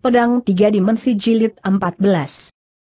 Pedang Tiga Dimensi Jilid 14.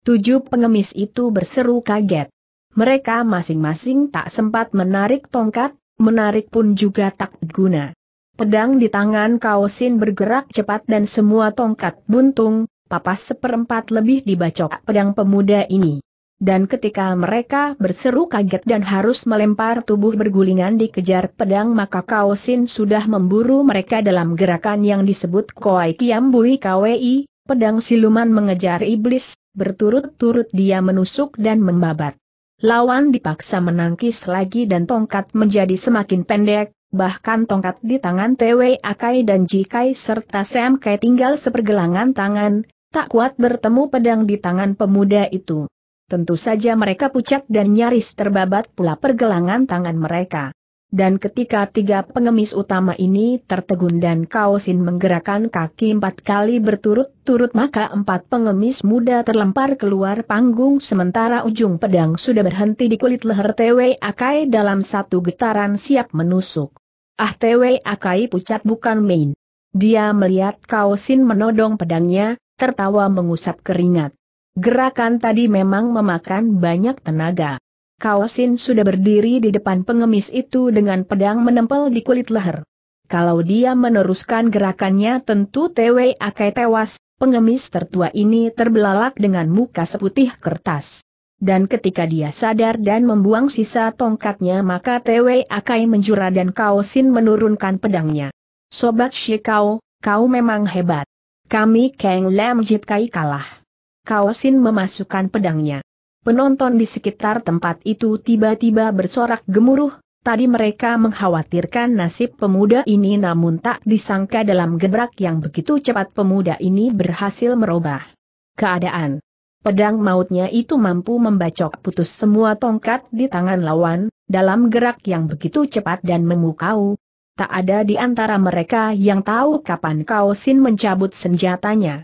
Tujuh pengemis itu berseru kaget. Mereka masing-masing tak sempat menarik tongkat, menarik pun juga tak guna. Pedang di tangan Kaosin bergerak cepat dan semua tongkat buntung, papas seperempat lebih dibacok pedang pemuda ini dan ketika mereka berseru kaget dan harus melempar tubuh bergulingan dikejar pedang maka Kaosin sudah memburu mereka dalam gerakan yang disebut Koai Kiambui Kwei, pedang siluman mengejar iblis, berturut-turut dia menusuk dan membabat. Lawan dipaksa menangkis lagi dan tongkat menjadi semakin pendek, bahkan tongkat di tangan TW Akai dan Jikai serta Sam Kai tinggal sepergelangan tangan, tak kuat bertemu pedang di tangan pemuda itu. Tentu saja mereka pucat dan nyaris terbabat pula pergelangan tangan mereka. Dan ketika tiga pengemis utama ini tertegun dan Kaosin menggerakkan kaki empat kali berturut-turut maka empat pengemis muda terlempar keluar panggung sementara ujung pedang sudah berhenti di kulit leher Tewe Akai dalam satu getaran siap menusuk. Ah Tewe Akai pucat bukan main. Dia melihat Kaosin menodong pedangnya, tertawa mengusap keringat. Gerakan tadi memang memakan banyak tenaga. Kaosin sudah berdiri di depan pengemis itu dengan pedang menempel di kulit leher. Kalau dia meneruskan gerakannya tentu TW akai tewas, pengemis tertua ini terbelalak dengan muka seputih kertas. Dan ketika dia sadar dan membuang sisa tongkatnya maka TW Akai menjura dan Kaosin menurunkan pedangnya. Sobat Shikau, kau memang hebat. Kami Kang Lam Jitkai kalah. Kaosin memasukkan pedangnya. Penonton di sekitar tempat itu tiba-tiba bersorak gemuruh, tadi mereka mengkhawatirkan nasib pemuda ini namun tak disangka dalam gebrak yang begitu cepat pemuda ini berhasil merubah keadaan. Pedang mautnya itu mampu membacok putus semua tongkat di tangan lawan, dalam gerak yang begitu cepat dan memukau. Tak ada di antara mereka yang tahu kapan Kaosin mencabut senjatanya.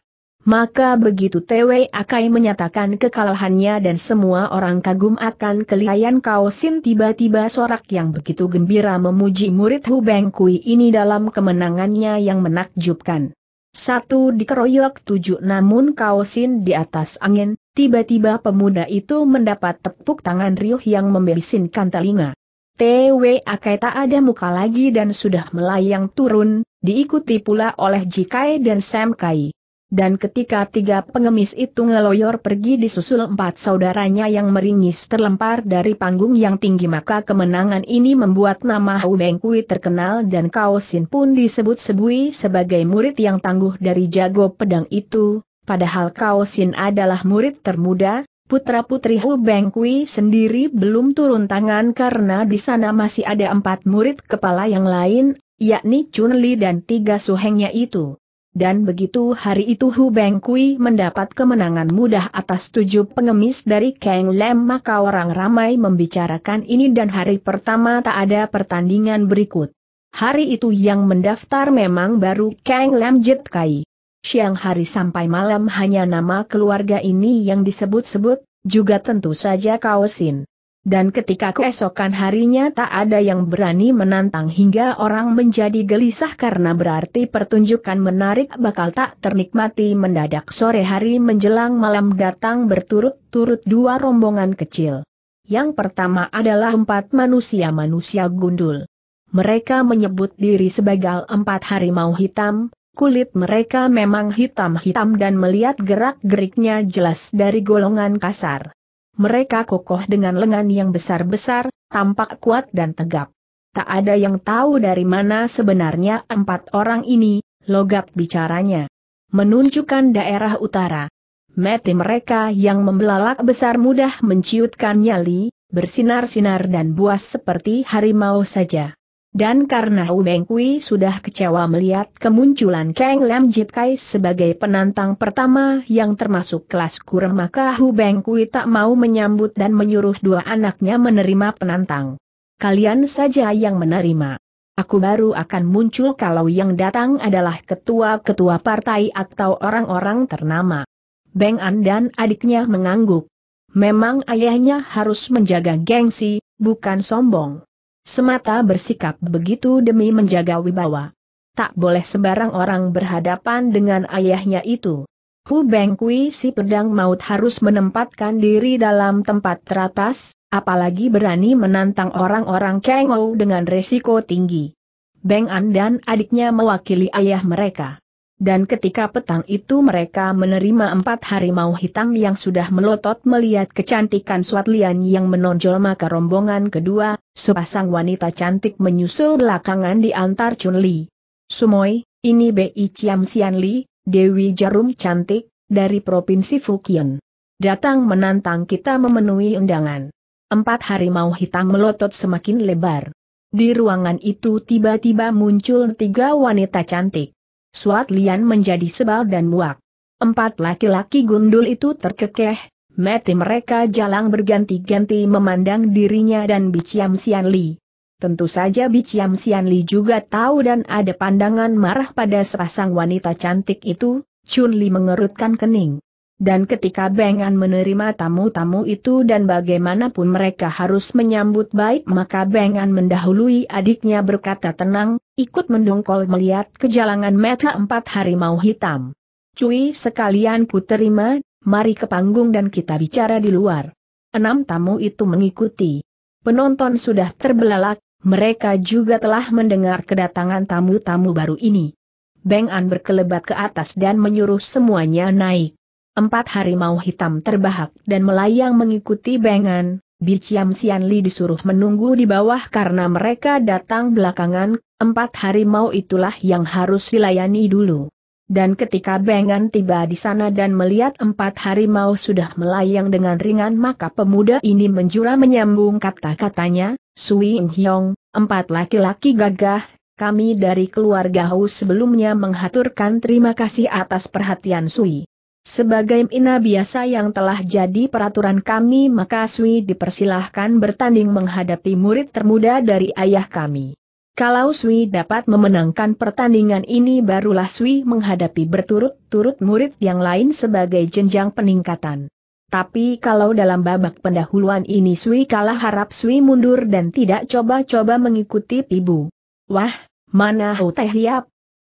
Maka begitu Tw Akai menyatakan kekalahannya dan semua orang kagum akan kelihayan Kaosin tiba-tiba sorak yang begitu gembira memuji murid Hu Beng Kui ini dalam kemenangannya yang menakjubkan. Satu dikeroyok tujuh namun Kaosin di atas angin, tiba-tiba pemuda itu mendapat tepuk tangan riuh yang membisinkan telinga. Tw Akai tak ada muka lagi dan sudah melayang turun, diikuti pula oleh Jikai dan Sam Kai. Dan ketika tiga pengemis itu ngeloyor pergi disusul empat saudaranya yang meringis terlempar dari panggung yang tinggi maka kemenangan ini membuat nama Hou Beng terkenal dan Kao Sin pun disebut-sebui sebagai murid yang tangguh dari jago pedang itu, padahal Kao Sin adalah murid termuda, putra-putri Hou Beng sendiri belum turun tangan karena di sana masih ada empat murid kepala yang lain, yakni Chun Li dan tiga suhengnya itu dan begitu hari itu Hu Beng Kui mendapat kemenangan mudah atas tujuh pengemis dari Kang Lem maka orang ramai membicarakan ini dan hari pertama tak ada pertandingan berikut. Hari itu yang mendaftar memang baru Kang Lem Jit Kai. Siang hari sampai malam hanya nama keluarga ini yang disebut-sebut, juga tentu saja Kaosin. Dan ketika keesokan harinya tak ada yang berani menantang hingga orang menjadi gelisah karena berarti pertunjukan menarik bakal tak ternikmati mendadak sore hari menjelang malam datang berturut-turut dua rombongan kecil. Yang pertama adalah empat manusia-manusia gundul. Mereka menyebut diri sebagai empat harimau hitam, kulit mereka memang hitam-hitam dan melihat gerak-geriknya jelas dari golongan kasar. Mereka kokoh dengan lengan yang besar-besar, tampak kuat dan tegap. Tak ada yang tahu dari mana sebenarnya empat orang ini, logat bicaranya. Menunjukkan daerah utara. Mete mereka yang membelalak besar mudah menciutkan nyali, bersinar-sinar dan buas seperti harimau saja. Dan karena Beng Kui sudah kecewa melihat kemunculan Kang Lam Jip Kai sebagai penantang pertama yang termasuk kelas kurang maka Hu Beng Kui tak mau menyambut dan menyuruh dua anaknya menerima penantang. Kalian saja yang menerima. Aku baru akan muncul kalau yang datang adalah ketua-ketua partai atau orang-orang ternama. Beng An dan adiknya mengangguk. Memang ayahnya harus menjaga gengsi, bukan sombong. Semata bersikap begitu demi menjaga wibawa. Tak boleh sembarang orang berhadapan dengan ayahnya itu. Hu Beng Kui si pedang maut harus menempatkan diri dalam tempat teratas, apalagi berani menantang orang-orang Kengou dengan resiko tinggi. Beng An dan adiknya mewakili ayah mereka. Dan ketika petang itu mereka menerima empat harimau hitam yang sudah melotot melihat kecantikan Suat Lian yang menonjol maka rombongan kedua, sepasang wanita cantik menyusul belakangan di antar Chun Li. Sumoy, ini Bi Chiam Sian Li, Dewi Jarum Cantik, dari Provinsi Fukien, Datang menantang kita memenuhi undangan. Empat harimau hitam melotot semakin lebar. Di ruangan itu tiba-tiba muncul tiga wanita cantik. Suat Lian menjadi sebal dan muak. Empat laki-laki gundul itu terkekeh, mati mereka jalang berganti-ganti memandang dirinya dan Biciam Sian Li. Tentu saja Biciam Sian Li juga tahu dan ada pandangan marah pada sepasang wanita cantik itu, Chun Li mengerutkan kening. Dan ketika Bengan menerima tamu-tamu itu dan bagaimanapun mereka harus menyambut baik maka Bengan mendahului adiknya berkata tenang, ikut mendongkol melihat kejalangan meta empat harimau hitam. Cui sekalian ku terima, mari ke panggung dan kita bicara di luar. Enam tamu itu mengikuti. Penonton sudah terbelalak, mereka juga telah mendengar kedatangan tamu-tamu baru ini. Bengan berkelebat ke atas dan menyuruh semuanya naik. Empat harimau hitam terbahak dan melayang mengikuti bengan, Biciam Li disuruh menunggu di bawah karena mereka datang belakangan, empat harimau itulah yang harus dilayani dulu. Dan ketika Bengan tiba di sana dan melihat empat harimau sudah melayang dengan ringan maka pemuda ini menjura menyambung kata-katanya, Sui Ing Hiong, empat laki-laki gagah, kami dari keluarga Hou sebelumnya menghaturkan terima kasih atas perhatian Sui. Sebagai ina biasa yang telah jadi peraturan kami maka Sui dipersilahkan bertanding menghadapi murid termuda dari ayah kami. Kalau Sui dapat memenangkan pertandingan ini barulah Sui menghadapi berturut-turut murid yang lain sebagai jenjang peningkatan. Tapi kalau dalam babak pendahuluan ini Sui kalah harap Sui mundur dan tidak coba-coba mengikuti Pibu. Wah, mana Teh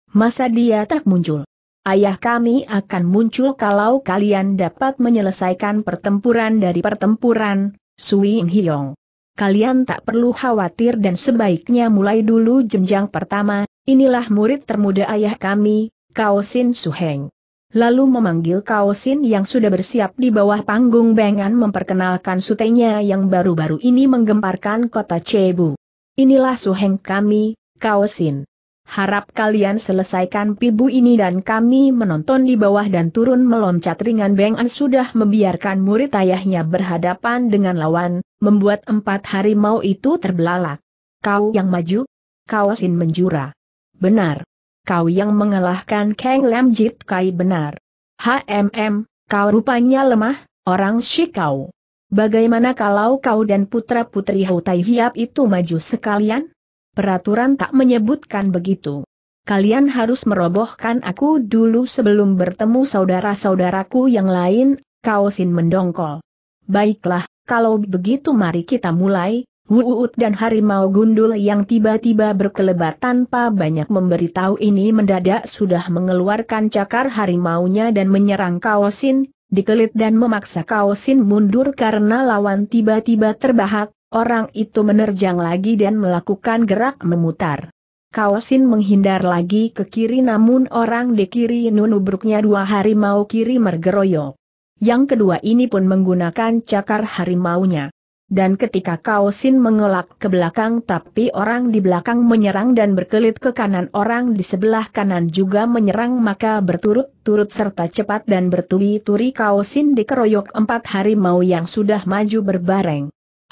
Masa dia tak muncul? Ayah kami akan muncul kalau kalian dapat menyelesaikan pertempuran dari pertempuran, Sui Hyong. Kalian tak perlu khawatir dan sebaiknya mulai dulu jenjang pertama, inilah murid termuda ayah kami, Kaosin Suheng. Lalu memanggil Kaosin yang sudah bersiap di bawah panggung Bengan memperkenalkan sutenya yang baru-baru ini menggemparkan kota Cebu. Inilah Suheng kami, Kaosin. Harap kalian selesaikan pibu ini dan kami menonton di bawah dan turun meloncat ringan Beng An sudah membiarkan murid ayahnya berhadapan dengan lawan, membuat empat harimau itu terbelalak. Kau yang maju? Kau sin menjura. Benar. Kau yang mengalahkan Kang Lam Jit Kai benar. HMM, kau rupanya lemah, orang Shikau. Bagaimana kalau kau dan putra-putri Hutai Hiap itu maju sekalian? Peraturan tak menyebutkan begitu. Kalian harus merobohkan aku dulu sebelum bertemu saudara-saudaraku yang lain, Kaosin mendongkol. Baiklah, kalau begitu mari kita mulai, Wuut dan harimau gundul yang tiba-tiba berkelebat tanpa banyak memberitahu ini mendadak sudah mengeluarkan cakar harimaunya dan menyerang Kaosin, dikelit dan memaksa Kaosin mundur karena lawan tiba-tiba terbahak, Orang itu menerjang lagi dan melakukan gerak memutar. Kaosin menghindar lagi ke kiri namun orang di kiri nunubruknya dua harimau kiri mergeroyok. Yang kedua ini pun menggunakan cakar harimaunya. Dan ketika Kaosin mengelak ke belakang tapi orang di belakang menyerang dan berkelit ke kanan orang di sebelah kanan juga menyerang maka berturut-turut serta cepat dan bertubi-turi Kaosin dikeroyok empat harimau yang sudah maju berbareng.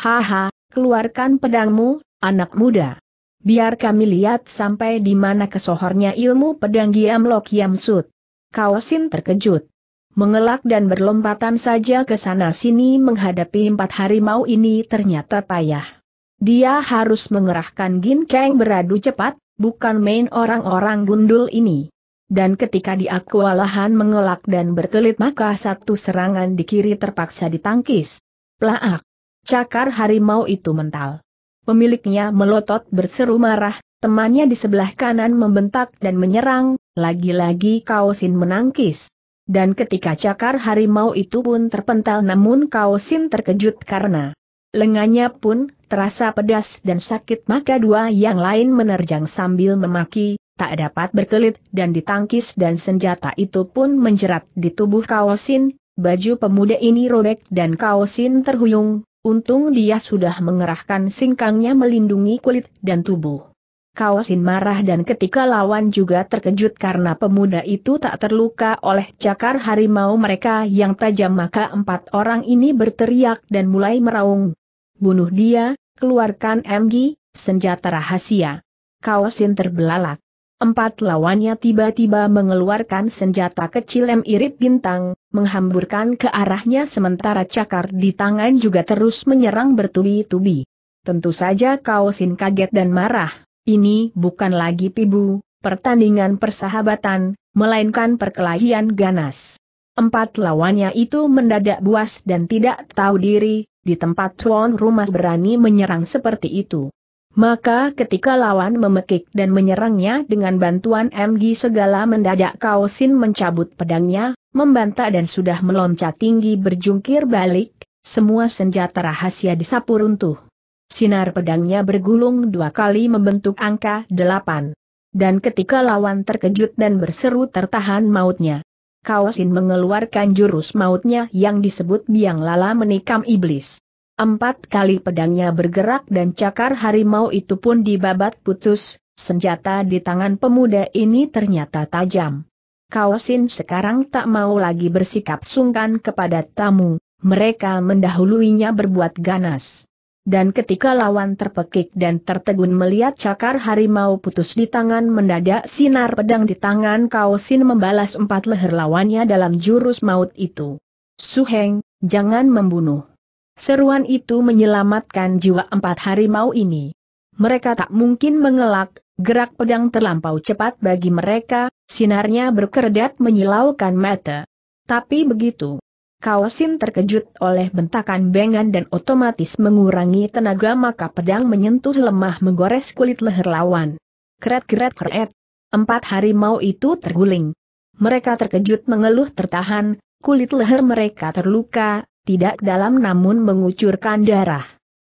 Haha, keluarkan pedangmu, anak muda. Biar kami lihat sampai di mana kesohornya ilmu pedang Giam Lok Kiam Sut. Kaosin terkejut. Mengelak dan berlompatan saja ke sana-sini menghadapi empat harimau ini ternyata payah. Dia harus mengerahkan gin Kang beradu cepat, bukan main orang-orang gundul ini. Dan ketika dia kewalahan mengelak dan berkelit maka satu serangan di kiri terpaksa ditangkis. Plaak! Cakar harimau itu mental. Pemiliknya melotot berseru marah, temannya di sebelah kanan membentak dan menyerang, lagi-lagi Kaosin menangkis. Dan ketika cakar harimau itu pun terpental namun Kaosin terkejut karena lengannya pun terasa pedas dan sakit maka dua yang lain menerjang sambil memaki, tak dapat berkelit dan ditangkis dan senjata itu pun menjerat di tubuh Kaosin, baju pemuda ini robek dan Kaosin terhuyung, Untung dia sudah mengerahkan singkangnya melindungi kulit dan tubuh. Kaosin marah dan ketika lawan juga terkejut karena pemuda itu tak terluka oleh cakar harimau mereka yang tajam maka empat orang ini berteriak dan mulai meraung. Bunuh dia, keluarkan MG, senjata rahasia. Kaosin terbelalak. Empat lawannya tiba-tiba mengeluarkan senjata kecil yang irip bintang, menghamburkan ke arahnya sementara cakar di tangan juga terus menyerang bertubi-tubi. Tentu saja Kaosin kaget dan marah, ini bukan lagi pibu, pertandingan persahabatan, melainkan perkelahian ganas. Empat lawannya itu mendadak buas dan tidak tahu diri, di tempat tuan rumah berani menyerang seperti itu. Maka ketika lawan memekik dan menyerangnya dengan bantuan MG segala mendadak Kaosin mencabut pedangnya, membantah dan sudah meloncat tinggi berjungkir balik, semua senjata rahasia disapu runtuh. Sinar pedangnya bergulung dua kali membentuk angka delapan. Dan ketika lawan terkejut dan berseru tertahan mautnya. Kaosin mengeluarkan jurus mautnya yang disebut biang lala menikam iblis. Empat kali pedangnya bergerak dan cakar harimau itu pun dibabat putus, senjata di tangan pemuda ini ternyata tajam. Kaosin sekarang tak mau lagi bersikap sungkan kepada tamu, mereka mendahuluinya berbuat ganas. Dan ketika lawan terpekik dan tertegun melihat cakar harimau putus di tangan mendadak sinar pedang di tangan Kaosin membalas empat leher lawannya dalam jurus maut itu. Suheng, jangan membunuh. Seruan itu menyelamatkan jiwa empat harimau ini. Mereka tak mungkin mengelak, gerak pedang terlampau cepat bagi mereka, sinarnya berkedap menyilaukan mata. Tapi begitu. Kaosin terkejut oleh bentakan bengan dan otomatis mengurangi tenaga maka pedang menyentuh lemah menggores kulit leher lawan. Keret-keret keret. Empat harimau itu terguling. Mereka terkejut mengeluh tertahan, kulit leher mereka terluka, tidak dalam namun mengucurkan darah.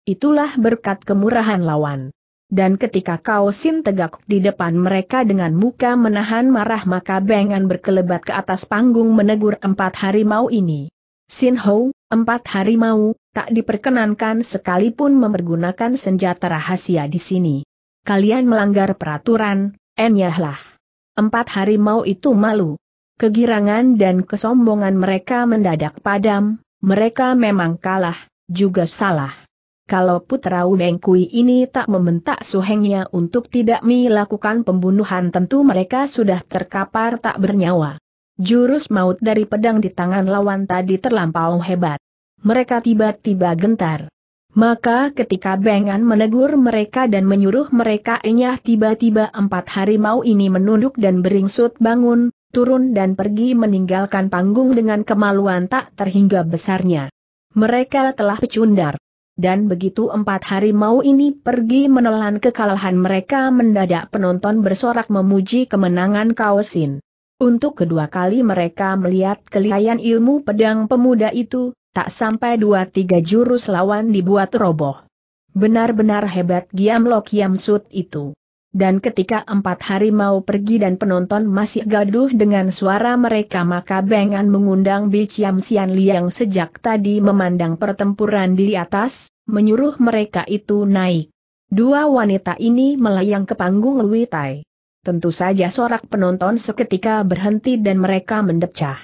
Itulah berkat kemurahan lawan. Dan ketika Kau Sin tegak di depan mereka dengan muka menahan marah maka Bengan berkelebat ke atas panggung menegur empat harimau ini. Sin Ho, empat harimau, tak diperkenankan sekalipun mempergunakan senjata rahasia di sini. Kalian melanggar peraturan, enyahlah. Empat harimau itu malu. Kegirangan dan kesombongan mereka mendadak padam, mereka memang kalah, juga salah. Kalau putra Weng Kui ini tak membentak suhengnya untuk tidak melakukan pembunuhan tentu mereka sudah terkapar tak bernyawa. Jurus maut dari pedang di tangan lawan tadi terlampau hebat. Mereka tiba-tiba gentar. Maka ketika Bengan menegur mereka dan menyuruh mereka enyah tiba-tiba empat harimau ini menunduk dan beringsut bangun, turun dan pergi meninggalkan panggung dengan kemaluan tak terhingga besarnya. Mereka telah pecundar. Dan begitu empat hari mau ini pergi menelan kekalahan mereka mendadak penonton bersorak memuji kemenangan Kaosin. Untuk kedua kali mereka melihat kelihayan ilmu pedang pemuda itu, tak sampai dua tiga jurus lawan dibuat roboh. Benar-benar hebat Giam Lok Kiam Sud itu. Dan ketika empat hari mau pergi dan penonton masih gaduh dengan suara mereka maka Bengan mengundang Biciam Sian Liang sejak tadi memandang pertempuran di atas, menyuruh mereka itu naik. Dua wanita ini melayang ke panggung Luitai. Tentu saja sorak penonton seketika berhenti dan mereka mendecah.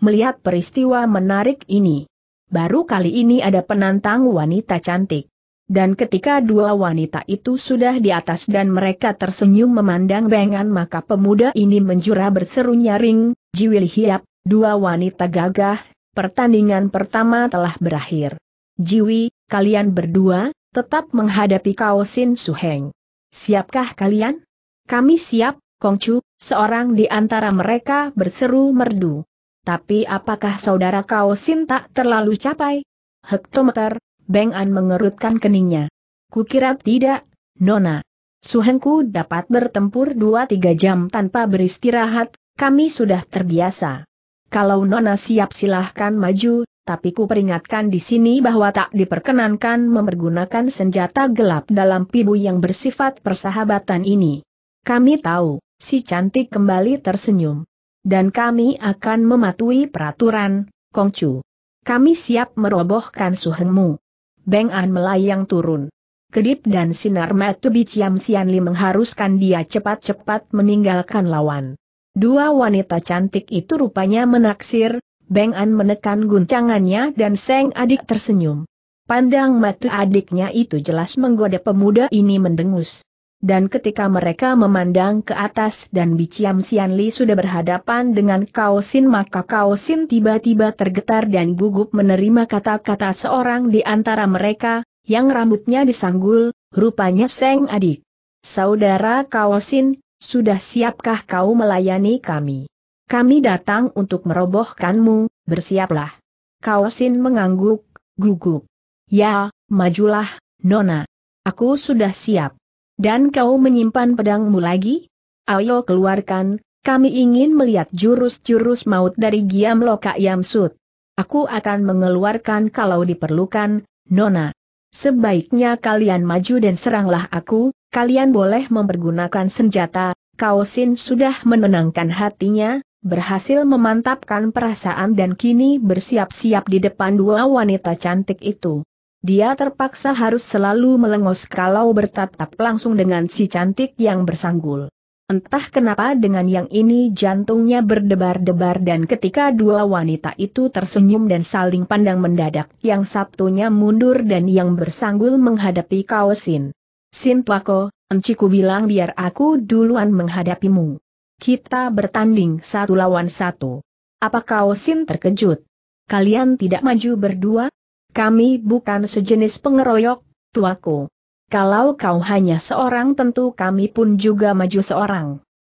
Melihat peristiwa menarik ini. Baru kali ini ada penantang wanita cantik. Dan ketika dua wanita itu sudah di atas dan mereka tersenyum memandang Bengan maka pemuda ini menjura berseru nyaring, Jiwil Hiap, dua wanita gagah, pertandingan pertama telah berakhir. Jiwi, kalian berdua, tetap menghadapi Kaosin Suheng. Siapkah kalian? Kami siap, Kongcu, seorang di antara mereka berseru merdu. Tapi apakah saudara Kaosin tak terlalu capai? Hektometer, Beng An mengerutkan keningnya. Kukira tidak, Nona. Suhengku dapat bertempur 2-3 jam tanpa beristirahat, kami sudah terbiasa. Kalau Nona siap silahkan maju, tapi ku peringatkan di sini bahwa tak diperkenankan mempergunakan senjata gelap dalam pibu yang bersifat persahabatan ini. Kami tahu, si cantik kembali tersenyum. Dan kami akan mematuhi peraturan, Kongcu. Kami siap merobohkan suhengmu. Beng An melayang turun. Kedip dan sinar Matubi Sian Sianli mengharuskan dia cepat-cepat meninggalkan lawan. Dua wanita cantik itu rupanya menaksir, Beng An menekan guncangannya dan Seng adik tersenyum. Pandang mata adiknya itu jelas menggoda pemuda ini mendengus dan ketika mereka memandang ke atas dan Biciam Sianli sudah berhadapan dengan Kaosin maka Kaosin tiba-tiba tergetar dan gugup menerima kata-kata seorang di antara mereka, yang rambutnya disanggul, rupanya Seng Adik. Saudara Kaosin, sudah siapkah kau melayani kami? Kami datang untuk merobohkanmu, bersiaplah. Kaosin mengangguk, gugup. Ya, majulah, Nona. Aku sudah siap. Dan kau menyimpan pedangmu lagi? Ayo keluarkan, kami ingin melihat jurus-jurus maut dari Giam Loka Yamsut. Aku akan mengeluarkan kalau diperlukan, Nona. Sebaiknya kalian maju dan seranglah aku, kalian boleh mempergunakan senjata, Kaosin sudah menenangkan hatinya, berhasil memantapkan perasaan dan kini bersiap-siap di depan dua wanita cantik itu. Dia terpaksa harus selalu melengos kalau bertatap langsung dengan si cantik yang bersanggul. Entah kenapa dengan yang ini jantungnya berdebar-debar dan ketika dua wanita itu tersenyum dan saling pandang mendadak, yang satunya mundur dan yang bersanggul menghadapi Kaosin. Sin Tuako, enciku bilang biar aku duluan menghadapimu. Kita bertanding satu lawan satu. Apa Kaosin terkejut? Kalian tidak maju berdua? Kami bukan sejenis pengeroyok, tuaku. Kalau kau hanya seorang tentu kami pun juga maju seorang.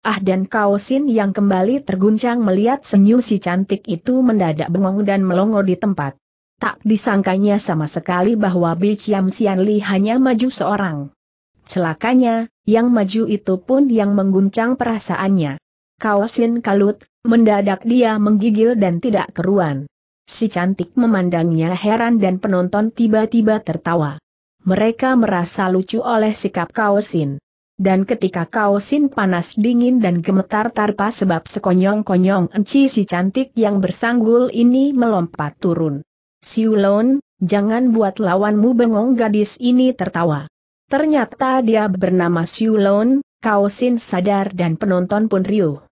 Ah dan Kaosin yang kembali terguncang melihat senyum si cantik itu mendadak bengong dan melongo di tempat. Tak disangkanya sama sekali bahwa Bi Chiam Sian hanya maju seorang. Celakanya, yang maju itu pun yang mengguncang perasaannya. Kaosin kalut, mendadak dia menggigil dan tidak keruan. Si cantik memandangnya heran dan penonton tiba-tiba tertawa. Mereka merasa lucu oleh sikap Kaosin. Dan ketika Kaosin panas dingin dan gemetar tarpa sebab sekonyong-konyong enci si cantik yang bersanggul ini melompat turun. Siulon, jangan buat lawanmu bengong gadis ini tertawa. Ternyata dia bernama Siulon, Kaosin sadar dan penonton pun riuh.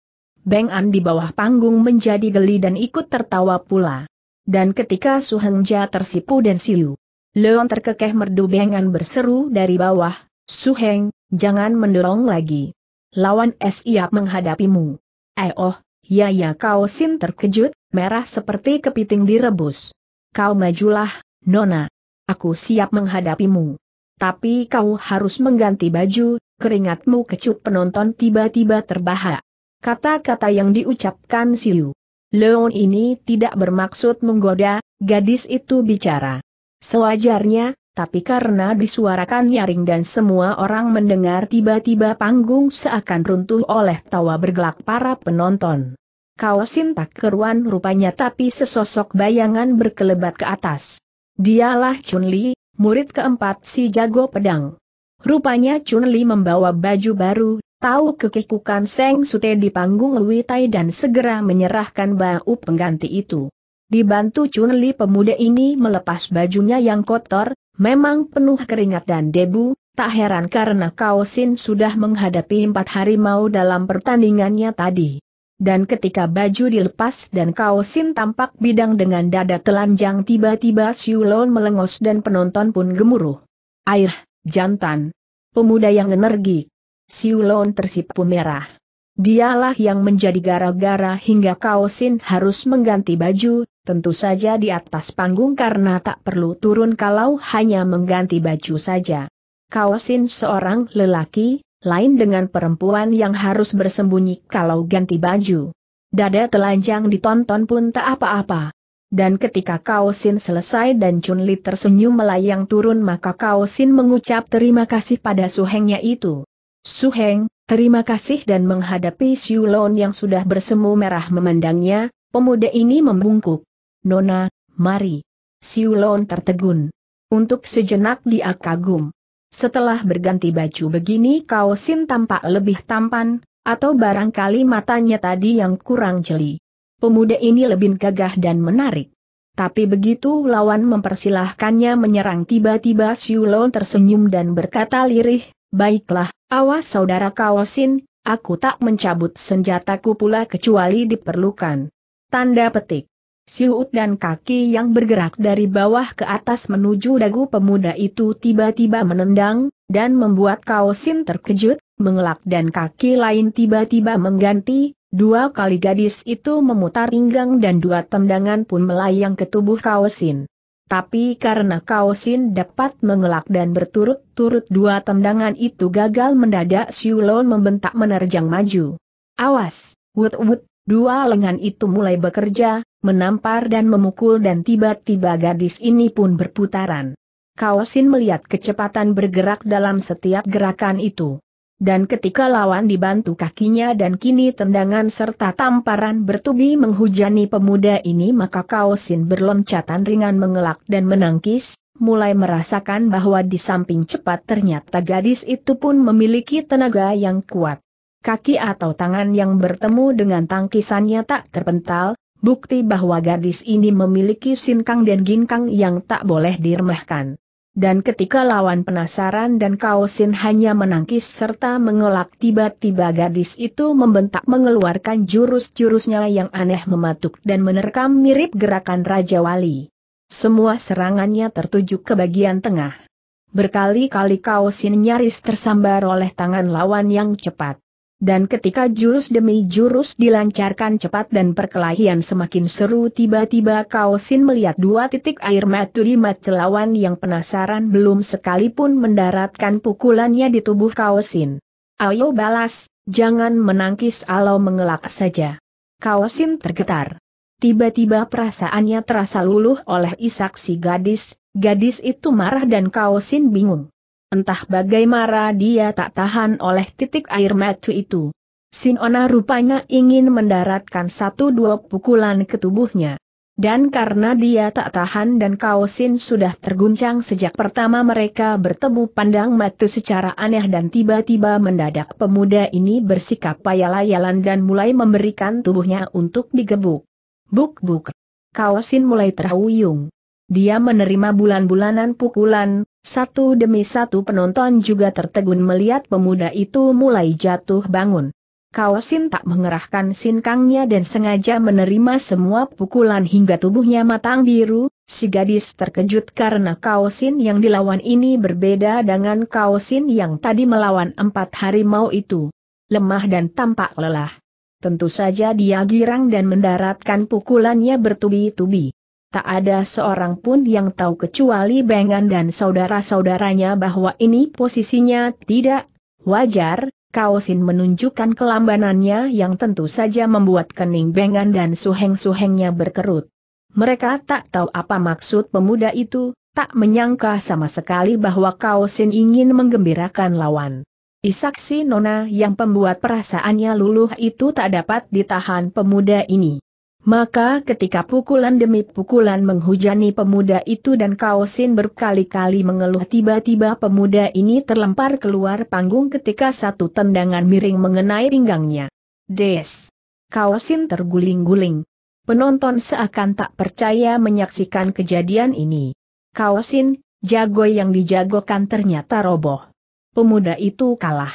Beng An di bawah panggung menjadi geli dan ikut tertawa pula dan ketika Su Hengja tersipu dan siu. Leon terkekeh merdu bengan berseru dari bawah, Su Heng, jangan mendorong lagi. Lawan es siap menghadapimu. Eh oh, ya ya kau sin terkejut, merah seperti kepiting direbus. Kau majulah, Nona. Aku siap menghadapimu. Tapi kau harus mengganti baju, keringatmu kecup penonton tiba-tiba terbahak. Kata-kata yang diucapkan Siu Leon ini tidak bermaksud menggoda, gadis itu bicara. Sewajarnya, tapi karena disuarakan nyaring dan semua orang mendengar tiba-tiba panggung seakan runtuh oleh tawa bergelak para penonton. Kaosin tak keruan rupanya tapi sesosok bayangan berkelebat ke atas. Dialah Chun Li, murid keempat si jago pedang. Rupanya Chun Li membawa baju baru Tahu kekikukan Seng Sute di panggung Lui Tai dan segera menyerahkan bau pengganti itu. Dibantu Chun Li pemuda ini melepas bajunya yang kotor, memang penuh keringat dan debu, tak heran karena Kaosin sudah menghadapi empat harimau dalam pertandingannya tadi. Dan ketika baju dilepas dan kaosin tampak bidang dengan dada telanjang tiba-tiba Lon melengos dan penonton pun gemuruh. Air, jantan. Pemuda yang energik. Siulon tersipu merah. Dialah yang menjadi gara-gara hingga Kaosin harus mengganti baju, tentu saja di atas panggung karena tak perlu turun kalau hanya mengganti baju saja. Kaosin seorang lelaki, lain dengan perempuan yang harus bersembunyi kalau ganti baju. Dada telanjang ditonton pun tak apa-apa. Dan ketika Kaosin selesai dan Chun Li tersenyum melayang turun maka Kaosin mengucap terima kasih pada suhengnya itu. Su Heng, terima kasih dan menghadapi Xiu Lon yang sudah bersemu merah memandangnya, pemuda ini membungkuk. Nona, mari. Xiu Lon tertegun. Untuk sejenak dia kagum. Setelah berganti baju begini Kaosin tampak lebih tampan, atau barangkali matanya tadi yang kurang jeli. Pemuda ini lebih gagah dan menarik. Tapi begitu lawan mempersilahkannya menyerang tiba-tiba Xiu tersenyum dan berkata lirih, Baiklah, Awas saudara Kaosin, aku tak mencabut senjataku pula kecuali diperlukan. Tanda petik. Siut dan kaki yang bergerak dari bawah ke atas menuju dagu pemuda itu tiba-tiba menendang, dan membuat Kaosin terkejut, mengelak dan kaki lain tiba-tiba mengganti, dua kali gadis itu memutar pinggang dan dua tendangan pun melayang ke tubuh Kaosin. Tapi karena Kaosin dapat mengelak dan berturut-turut dua tendangan itu gagal mendadak Siulon membentak menerjang maju. Awas, wut-wut, dua lengan itu mulai bekerja, menampar dan memukul dan tiba-tiba gadis ini pun berputaran. Kaosin melihat kecepatan bergerak dalam setiap gerakan itu dan ketika lawan dibantu kakinya dan kini tendangan serta tamparan bertubi menghujani pemuda ini maka Kaosin berloncatan ringan mengelak dan menangkis, mulai merasakan bahwa di samping cepat ternyata gadis itu pun memiliki tenaga yang kuat. Kaki atau tangan yang bertemu dengan tangkisannya tak terpental, bukti bahwa gadis ini memiliki sinkang dan ginkang yang tak boleh diremehkan. Dan ketika lawan penasaran dan Kaosin hanya menangkis serta mengelak tiba-tiba gadis itu membentak mengeluarkan jurus-jurusnya yang aneh mematuk dan menerkam mirip gerakan Raja Wali. Semua serangannya tertuju ke bagian tengah. Berkali-kali Kaosin nyaris tersambar oleh tangan lawan yang cepat. Dan ketika jurus demi jurus dilancarkan cepat dan perkelahian semakin seru tiba-tiba Kaosin melihat dua titik air mata di mata lawan yang penasaran belum sekalipun mendaratkan pukulannya di tubuh Kaosin. Ayo balas, jangan menangkis alau mengelak saja. Kaosin tergetar. Tiba-tiba perasaannya terasa luluh oleh isak si gadis, gadis itu marah dan Kaosin bingung. Entah bagaimana dia tak tahan oleh titik air mata itu. Sinona rupanya ingin mendaratkan satu dua pukulan ke tubuhnya. Dan karena dia tak tahan dan kaosin sudah terguncang sejak pertama mereka bertemu pandang mata secara aneh dan tiba-tiba mendadak pemuda ini bersikap payalayalan yalan dan mulai memberikan tubuhnya untuk digebuk. Buk-buk. Kaosin mulai terhuyung. Dia menerima bulan-bulanan pukulan, satu demi satu penonton juga tertegun melihat pemuda itu mulai jatuh bangun. Kaosin tak mengerahkan sinkangnya dan sengaja menerima semua pukulan hingga tubuhnya matang biru, si gadis terkejut karena Kaosin yang dilawan ini berbeda dengan Kaosin yang tadi melawan empat harimau itu. Lemah dan tampak lelah. Tentu saja dia girang dan mendaratkan pukulannya bertubi-tubi. Tak ada seorang pun yang tahu kecuali Bengan dan saudara-saudaranya bahwa ini posisinya tidak wajar, Kaosin menunjukkan kelambanannya yang tentu saja membuat kening Bengan dan suheng-suhengnya berkerut. Mereka tak tahu apa maksud pemuda itu, tak menyangka sama sekali bahwa Kaosin ingin menggembirakan lawan. Isaksi Nona yang pembuat perasaannya luluh itu tak dapat ditahan pemuda ini. Maka ketika pukulan demi pukulan menghujani pemuda itu dan Kaosin berkali-kali mengeluh tiba-tiba pemuda ini terlempar keluar panggung ketika satu tendangan miring mengenai pinggangnya. Des! Kaosin terguling-guling. Penonton seakan tak percaya menyaksikan kejadian ini. Kaosin, jago yang dijagokan ternyata roboh. Pemuda itu kalah.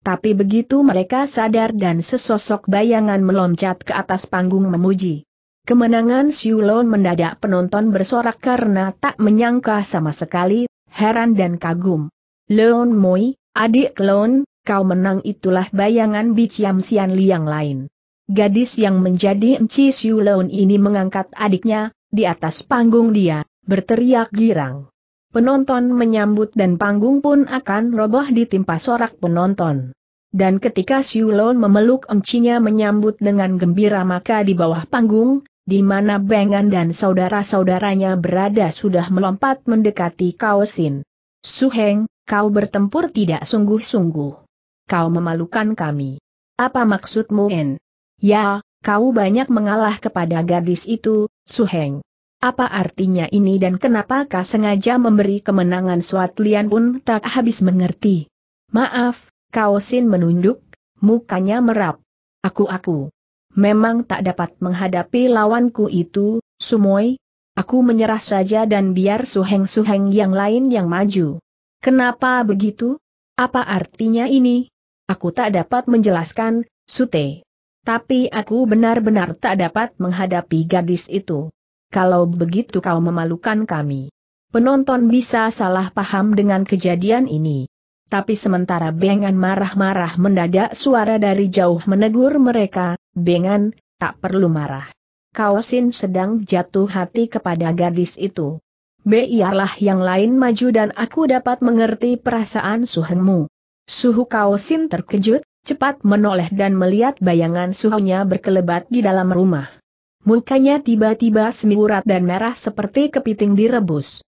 Tapi begitu mereka sadar dan sesosok bayangan meloncat ke atas panggung memuji. Kemenangan Siulon mendadak penonton bersorak karena tak menyangka sama sekali, heran dan kagum. Leon Moi, adik Leon, kau menang itulah bayangan Biciam Sian Liang lain. Gadis yang menjadi Enci Siulon ini mengangkat adiknya, di atas panggung dia, berteriak girang penonton menyambut dan panggung pun akan roboh ditimpa sorak penonton. Dan ketika Siulon memeluk engcinya menyambut dengan gembira maka di bawah panggung, di mana Bengan dan saudara-saudaranya berada sudah melompat mendekati Kaosin. Suheng, kau bertempur tidak sungguh-sungguh. Kau memalukan kami. Apa maksudmu En? Ya, kau banyak mengalah kepada gadis itu, Suheng. Apa artinya ini dan kenapakah sengaja memberi kemenangan Suat Lian pun tak habis mengerti. Maaf, Kaosin menunduk, mukanya merap. Aku-aku. Memang tak dapat menghadapi lawanku itu, Sumoy. Aku menyerah saja dan biar suheng-suheng yang lain yang maju. Kenapa begitu? Apa artinya ini? Aku tak dapat menjelaskan, Sute. Tapi aku benar-benar tak dapat menghadapi gadis itu kalau begitu kau memalukan kami. Penonton bisa salah paham dengan kejadian ini. Tapi sementara Bengan marah-marah mendadak suara dari jauh menegur mereka, Bengan, tak perlu marah. Kaosin sedang jatuh hati kepada gadis itu. Biarlah yang lain maju dan aku dapat mengerti perasaan suhengmu. Suhu Kaosin terkejut, cepat menoleh dan melihat bayangan suhunya berkelebat di dalam rumah mukanya tiba-tiba semiurat dan merah seperti kepiting direbus.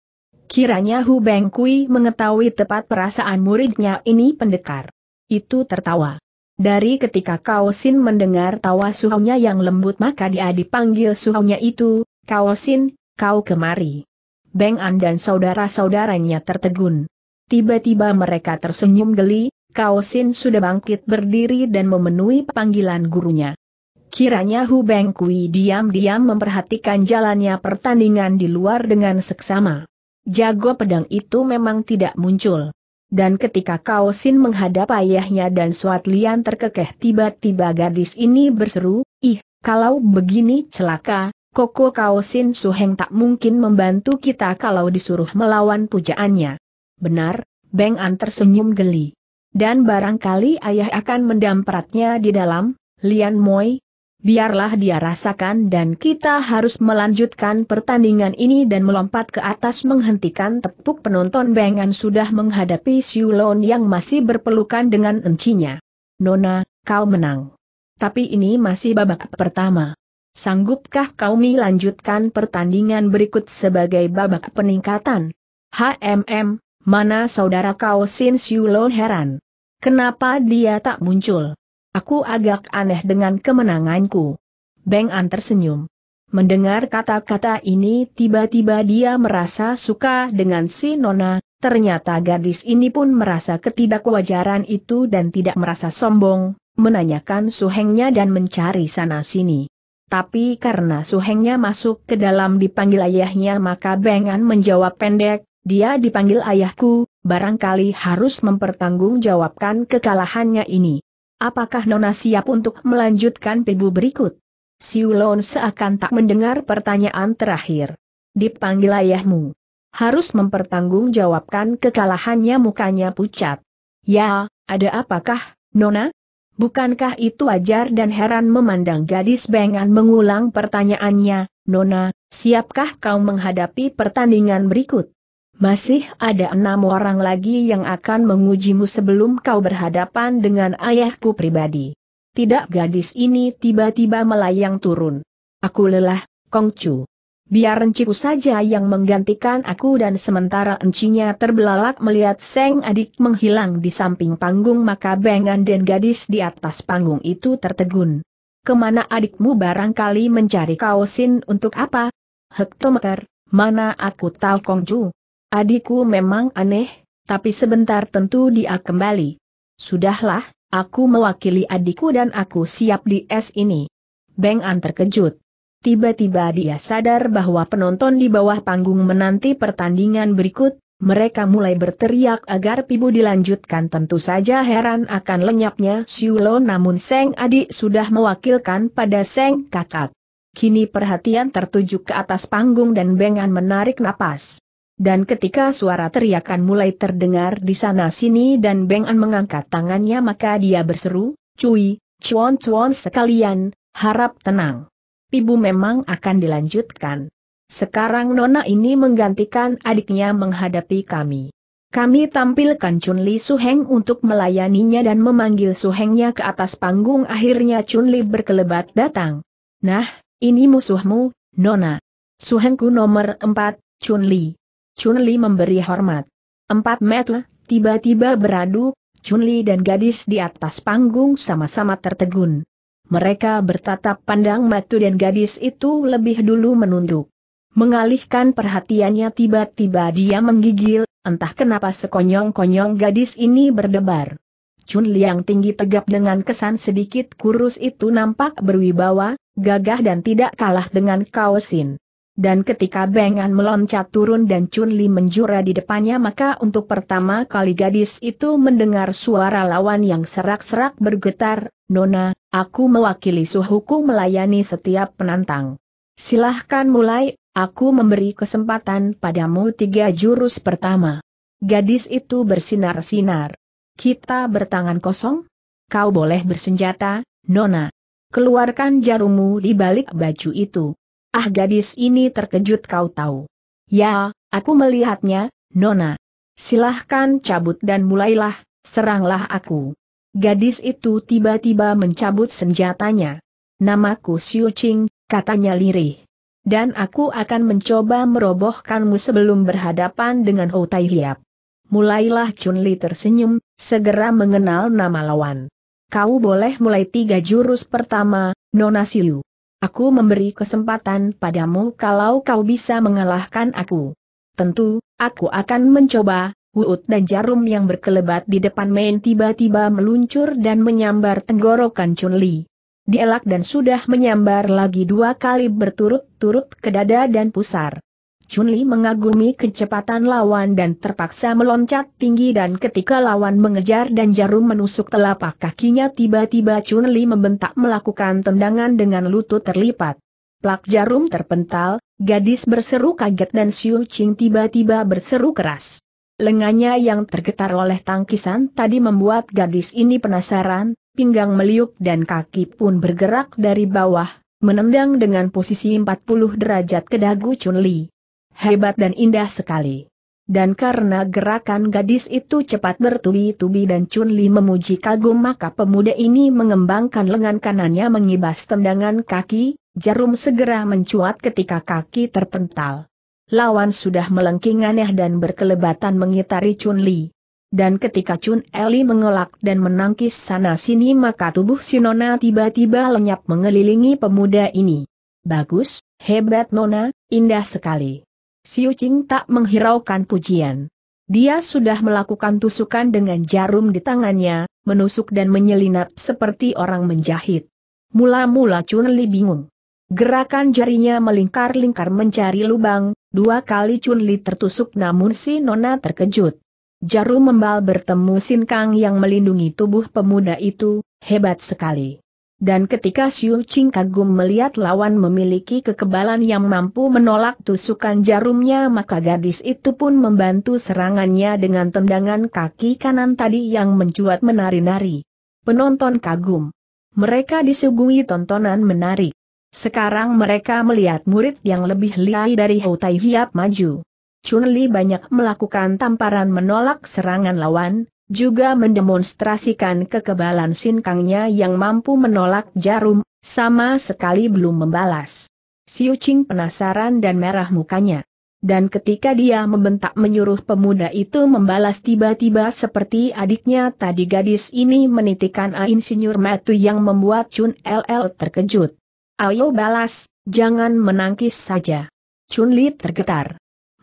Kiranya Hu Beng Kui mengetahui tepat perasaan muridnya ini pendekar. Itu tertawa. Dari ketika Kaosin mendengar tawa suhunya yang lembut maka dia dipanggil suhunya itu, Kaosin, kau kemari. Beng An dan saudara-saudaranya tertegun. Tiba-tiba mereka tersenyum geli, Kaosin sudah bangkit berdiri dan memenuhi panggilan gurunya. Kiranya Hu Beng diam-diam memperhatikan jalannya pertandingan di luar dengan seksama. Jago pedang itu memang tidak muncul. Dan ketika Kao Sin menghadap ayahnya dan Suat Lian terkekeh tiba-tiba gadis ini berseru, Ih, kalau begini celaka, Koko Kao Sin Suheng tak mungkin membantu kita kalau disuruh melawan pujaannya. Benar, Beng An tersenyum geli. Dan barangkali ayah akan mendampratnya di dalam, Lian Moi, biarlah dia rasakan dan kita harus melanjutkan pertandingan ini dan melompat ke atas menghentikan tepuk penonton Bengan sudah menghadapi Siulon yang masih berpelukan dengan encinya. Nona, kau menang. Tapi ini masih babak pertama. Sanggupkah kau melanjutkan pertandingan berikut sebagai babak peningkatan? HMM, mana saudara kau Sin Siulon heran? Kenapa dia tak muncul? Aku agak aneh dengan kemenanganku. Beng An tersenyum. Mendengar kata-kata ini tiba-tiba dia merasa suka dengan si Nona, ternyata gadis ini pun merasa ketidakwajaran itu dan tidak merasa sombong, menanyakan suhengnya dan mencari sana-sini. Tapi karena suhengnya masuk ke dalam dipanggil ayahnya maka Bengan menjawab pendek, dia dipanggil ayahku, barangkali harus mempertanggungjawabkan kekalahannya ini. Apakah Nona siap untuk melanjutkan pibu berikut? Siulon seakan tak mendengar pertanyaan terakhir. Dipanggil ayahmu. Harus mempertanggungjawabkan kekalahannya mukanya pucat. Ya, ada apakah, Nona? Bukankah itu wajar dan heran memandang gadis bengan mengulang pertanyaannya, Nona, siapkah kau menghadapi pertandingan berikut? Masih ada enam orang lagi yang akan mengujimu sebelum kau berhadapan dengan ayahku pribadi. Tidak gadis ini tiba-tiba melayang turun. Aku lelah, Kongcu. Biar enciku saja yang menggantikan aku dan sementara encinya terbelalak melihat Seng adik menghilang di samping panggung maka Bengan dan gadis di atas panggung itu tertegun. Kemana adikmu barangkali mencari kaosin untuk apa? Hektometer, mana aku tahu Kongcu? Adikku memang aneh, tapi sebentar tentu dia kembali. Sudahlah, aku mewakili adikku dan aku siap di es ini. Beng An terkejut. Tiba-tiba dia sadar bahwa penonton di bawah panggung menanti pertandingan berikut, mereka mulai berteriak agar pibu dilanjutkan tentu saja heran akan lenyapnya Siulo namun Seng adik sudah mewakilkan pada Seng kakak. Kini perhatian tertuju ke atas panggung dan Bengan menarik napas. Dan ketika suara teriakan mulai terdengar di sana-sini dan Beng An mengangkat tangannya maka dia berseru, Cui, cuon-cuon sekalian, harap tenang. Ibu memang akan dilanjutkan. Sekarang Nona ini menggantikan adiknya menghadapi kami. Kami tampilkan Chun Li Suheng untuk melayaninya dan memanggil Suhengnya ke atas panggung akhirnya Chun Li berkelebat datang. Nah, ini musuhmu, Nona. Suhengku nomor 4, Chun Chun Li memberi hormat. Empat meter, tiba-tiba beradu, Chun Li dan gadis di atas panggung sama-sama tertegun. Mereka bertatap pandang matu dan gadis itu lebih dulu menunduk. Mengalihkan perhatiannya tiba-tiba dia menggigil, entah kenapa sekonyong-konyong gadis ini berdebar. Chun Li yang tinggi tegap dengan kesan sedikit kurus itu nampak berwibawa, gagah dan tidak kalah dengan Kaosin. Dan ketika Bengan meloncat turun dan Chun Li menjura di depannya maka untuk pertama kali gadis itu mendengar suara lawan yang serak-serak bergetar, Nona, aku mewakili suhuku melayani setiap penantang. Silahkan mulai, aku memberi kesempatan padamu tiga jurus pertama. Gadis itu bersinar-sinar. Kita bertangan kosong? Kau boleh bersenjata, Nona. Keluarkan jarummu di balik baju itu. Ah gadis ini terkejut kau tahu. Ya, aku melihatnya, Nona. Silahkan cabut dan mulailah, seranglah aku. Gadis itu tiba-tiba mencabut senjatanya. Namaku Xiu Qing, katanya lirih. Dan aku akan mencoba merobohkanmu sebelum berhadapan dengan Ho Tai Hiap. Mulailah Chun Li tersenyum, segera mengenal nama lawan. Kau boleh mulai tiga jurus pertama, Nona Xiu. Aku memberi kesempatan padamu kalau kau bisa mengalahkan aku. Tentu, aku akan mencoba, Wuut dan jarum yang berkelebat di depan main tiba-tiba meluncur dan menyambar tenggorokan Chun Li. Dielak dan sudah menyambar lagi dua kali berturut-turut ke dada dan pusar. Chunli mengagumi kecepatan lawan dan terpaksa meloncat tinggi dan ketika lawan mengejar dan jarum menusuk telapak kakinya tiba-tiba Chunli membentak melakukan tendangan dengan lutut terlipat. Plak jarum terpental, gadis berseru kaget dan Xiu Qing tiba-tiba berseru keras. Lengannya yang tergetar oleh tangkisan tadi membuat gadis ini penasaran, pinggang meliuk dan kaki pun bergerak dari bawah, menendang dengan posisi 40 derajat ke dagu Chunli. Hebat dan indah sekali. Dan karena gerakan gadis itu cepat bertubi-tubi dan Chun Li memuji kagum maka pemuda ini mengembangkan lengan kanannya mengibas tendangan kaki, jarum segera mencuat ketika kaki terpental. Lawan sudah melengking aneh dan berkelebatan mengitari Chun Li. Dan ketika Chun Eli mengelak dan menangkis sana-sini maka tubuh si tiba-tiba lenyap mengelilingi pemuda ini. Bagus, hebat Nona, indah sekali. Siu Ching tak menghiraukan pujian. Dia sudah melakukan tusukan dengan jarum di tangannya, menusuk dan menyelinap seperti orang menjahit. Mula-mula Chun Li bingung. Gerakan jarinya melingkar-lingkar mencari lubang, dua kali Chun Li tertusuk namun si Nona terkejut. Jarum membal bertemu Sin Kang yang melindungi tubuh pemuda itu, hebat sekali. Dan ketika Xiu Qing kagum melihat lawan memiliki kekebalan yang mampu menolak tusukan jarumnya maka gadis itu pun membantu serangannya dengan tendangan kaki kanan tadi yang mencuat menari-nari. Penonton kagum. Mereka disuguhi tontonan menarik. Sekarang mereka melihat murid yang lebih lihai dari Tai Hiap maju. Chun Li banyak melakukan tamparan menolak serangan lawan, juga mendemonstrasikan kekebalan sinkangnya yang mampu menolak jarum, sama sekali belum membalas. Siu Ching penasaran dan merah mukanya. Dan ketika dia membentak menyuruh pemuda itu membalas tiba-tiba seperti adiknya tadi gadis ini menitikan insinyur Matu yang membuat Chun LL terkejut. Ayo balas, jangan menangkis saja. Chun Li tergetar.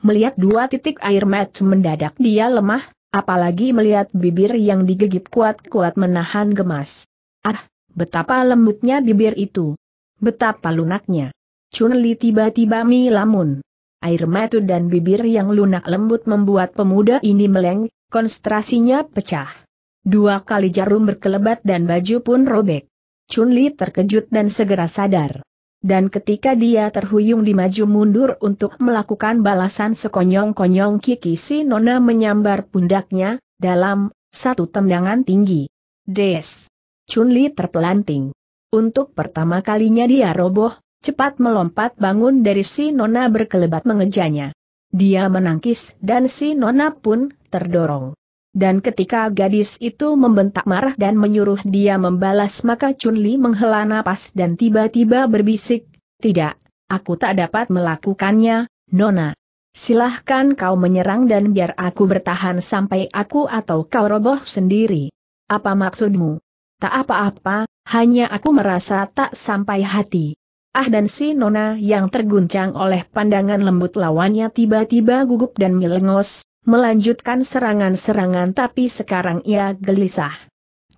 Melihat dua titik air mata mendadak dia lemah, Apalagi melihat bibir yang digigit kuat-kuat menahan gemas. Ah, betapa lembutnya bibir itu. Betapa lunaknya. Chun Li tiba-tiba milamun. Air mata dan bibir yang lunak lembut membuat pemuda ini meleng, konsentrasinya pecah. Dua kali jarum berkelebat dan baju pun robek. Chun Li terkejut dan segera sadar. Dan ketika dia terhuyung di maju mundur untuk melakukan balasan sekonyong-konyong Kiki si Nona menyambar pundaknya, dalam, satu tendangan tinggi. Des! Chun Li terpelanting. Untuk pertama kalinya dia roboh, cepat melompat bangun dari si Nona berkelebat mengejanya. Dia menangkis dan si Nona pun terdorong. Dan ketika gadis itu membentak marah dan menyuruh dia membalas maka Chun Li menghela napas dan tiba-tiba berbisik, Tidak, aku tak dapat melakukannya, Nona. Silahkan kau menyerang dan biar aku bertahan sampai aku atau kau roboh sendiri. Apa maksudmu? Tak apa-apa, hanya aku merasa tak sampai hati. Ah dan si Nona yang terguncang oleh pandangan lembut lawannya tiba-tiba gugup dan melengos, melanjutkan serangan-serangan tapi sekarang ia gelisah.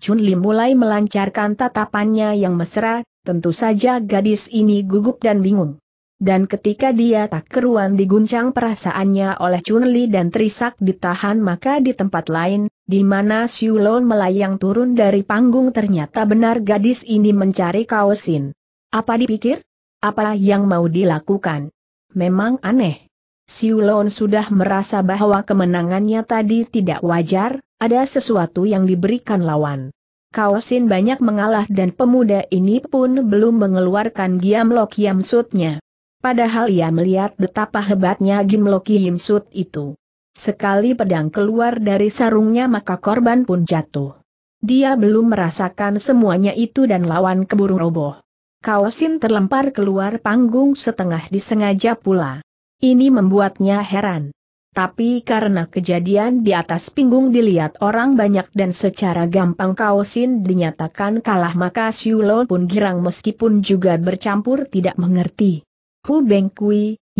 Chun Li mulai melancarkan tatapannya yang mesra, tentu saja gadis ini gugup dan bingung. Dan ketika dia tak keruan diguncang perasaannya oleh Chun Li dan terisak ditahan maka di tempat lain, di mana Lon melayang turun dari panggung ternyata benar gadis ini mencari kaosin. Apa dipikir? Apa yang mau dilakukan? Memang aneh. Siulon sudah merasa bahwa kemenangannya tadi tidak wajar, ada sesuatu yang diberikan lawan. Kaosin banyak mengalah dan pemuda ini pun belum mengeluarkan Giamlo yamsutnya. Padahal ia melihat betapa hebatnya Giamlo yamsut itu. Sekali pedang keluar dari sarungnya maka korban pun jatuh. Dia belum merasakan semuanya itu dan lawan keburu roboh. Kaosin terlempar keluar panggung setengah disengaja pula. Ini membuatnya heran. Tapi karena kejadian di atas pinggung dilihat orang banyak dan secara gampang Kaosin dinyatakan kalah maka Siulo pun girang meskipun juga bercampur tidak mengerti. Hu Beng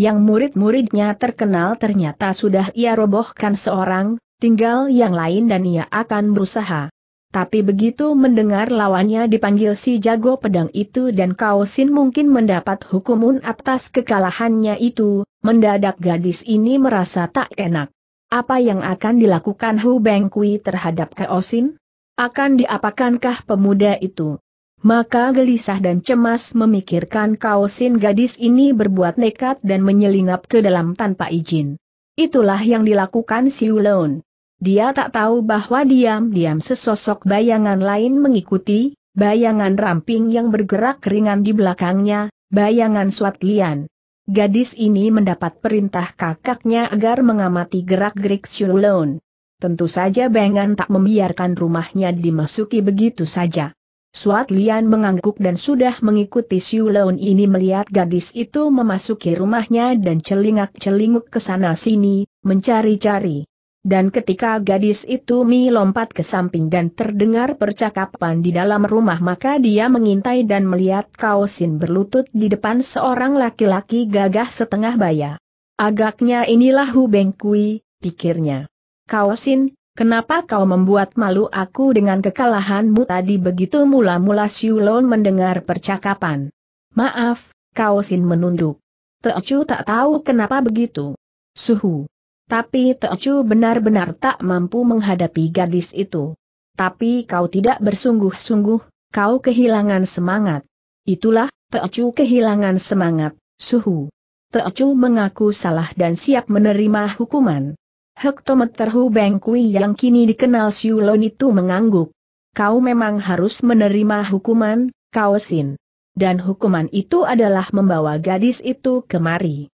yang murid-muridnya terkenal ternyata sudah ia robohkan seorang, tinggal yang lain dan ia akan berusaha. Tapi begitu mendengar lawannya dipanggil si jago pedang itu dan Kaosin mungkin mendapat hukuman atas kekalahannya itu, mendadak gadis ini merasa tak enak. Apa yang akan dilakukan Hu Kui terhadap Kaosin? Akan diapakankah pemuda itu? Maka gelisah dan cemas memikirkan Kaosin gadis ini berbuat nekat dan menyelinap ke dalam tanpa izin. Itulah yang dilakukan si Ulon. Dia tak tahu bahwa diam-diam sesosok bayangan lain mengikuti, bayangan ramping yang bergerak ringan di belakangnya, bayangan Suat Lian. Gadis ini mendapat perintah kakaknya agar mengamati gerak-gerik Shulon. Tentu saja Bengan tak membiarkan rumahnya dimasuki begitu saja. Suat Lian mengangguk dan sudah mengikuti Siu ini melihat gadis itu memasuki rumahnya dan celingak-celinguk ke sana-sini, mencari-cari. Dan ketika gadis itu Mi lompat ke samping dan terdengar percakapan di dalam rumah maka dia mengintai dan melihat Kaosin berlutut di depan seorang laki-laki gagah setengah baya. Agaknya inilah Hu Bengkui, pikirnya. Kaosin, kenapa kau membuat malu aku dengan kekalahanmu tadi begitu mula-mula Siulon mendengar percakapan. Maaf, Kaosin menunduk. Teocu tak tahu kenapa begitu. Suhu. Tapi Teocu benar-benar tak mampu menghadapi gadis itu. Tapi kau tidak bersungguh-sungguh, kau kehilangan semangat. Itulah, Teocu kehilangan semangat, suhu. Teocu mengaku salah dan siap menerima hukuman. Hektometer Hu Bengkui yang kini dikenal Siulon itu mengangguk. Kau memang harus menerima hukuman, Kaosin. Dan hukuman itu adalah membawa gadis itu kemari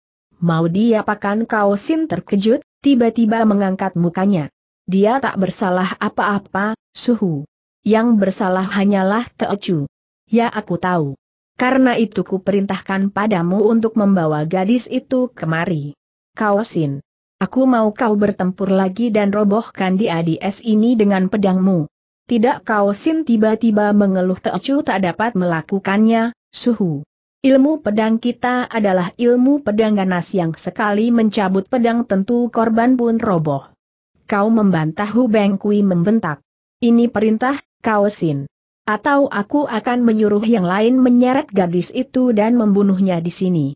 mau diapakan kau sin terkejut, tiba-tiba mengangkat mukanya. Dia tak bersalah apa-apa, suhu. Yang bersalah hanyalah Teocu. Ya aku tahu. Karena itu ku perintahkan padamu untuk membawa gadis itu kemari. sin. Aku mau kau bertempur lagi dan robohkan di ADS ini dengan pedangmu. Tidak sin tiba-tiba mengeluh Teocu tak dapat melakukannya, suhu. Ilmu pedang kita adalah ilmu pedang ganas yang sekali mencabut pedang tentu korban pun roboh. Kau membantah Hu Beng Kui membentak. Ini perintah, kau sin. Atau aku akan menyuruh yang lain menyeret gadis itu dan membunuhnya di sini.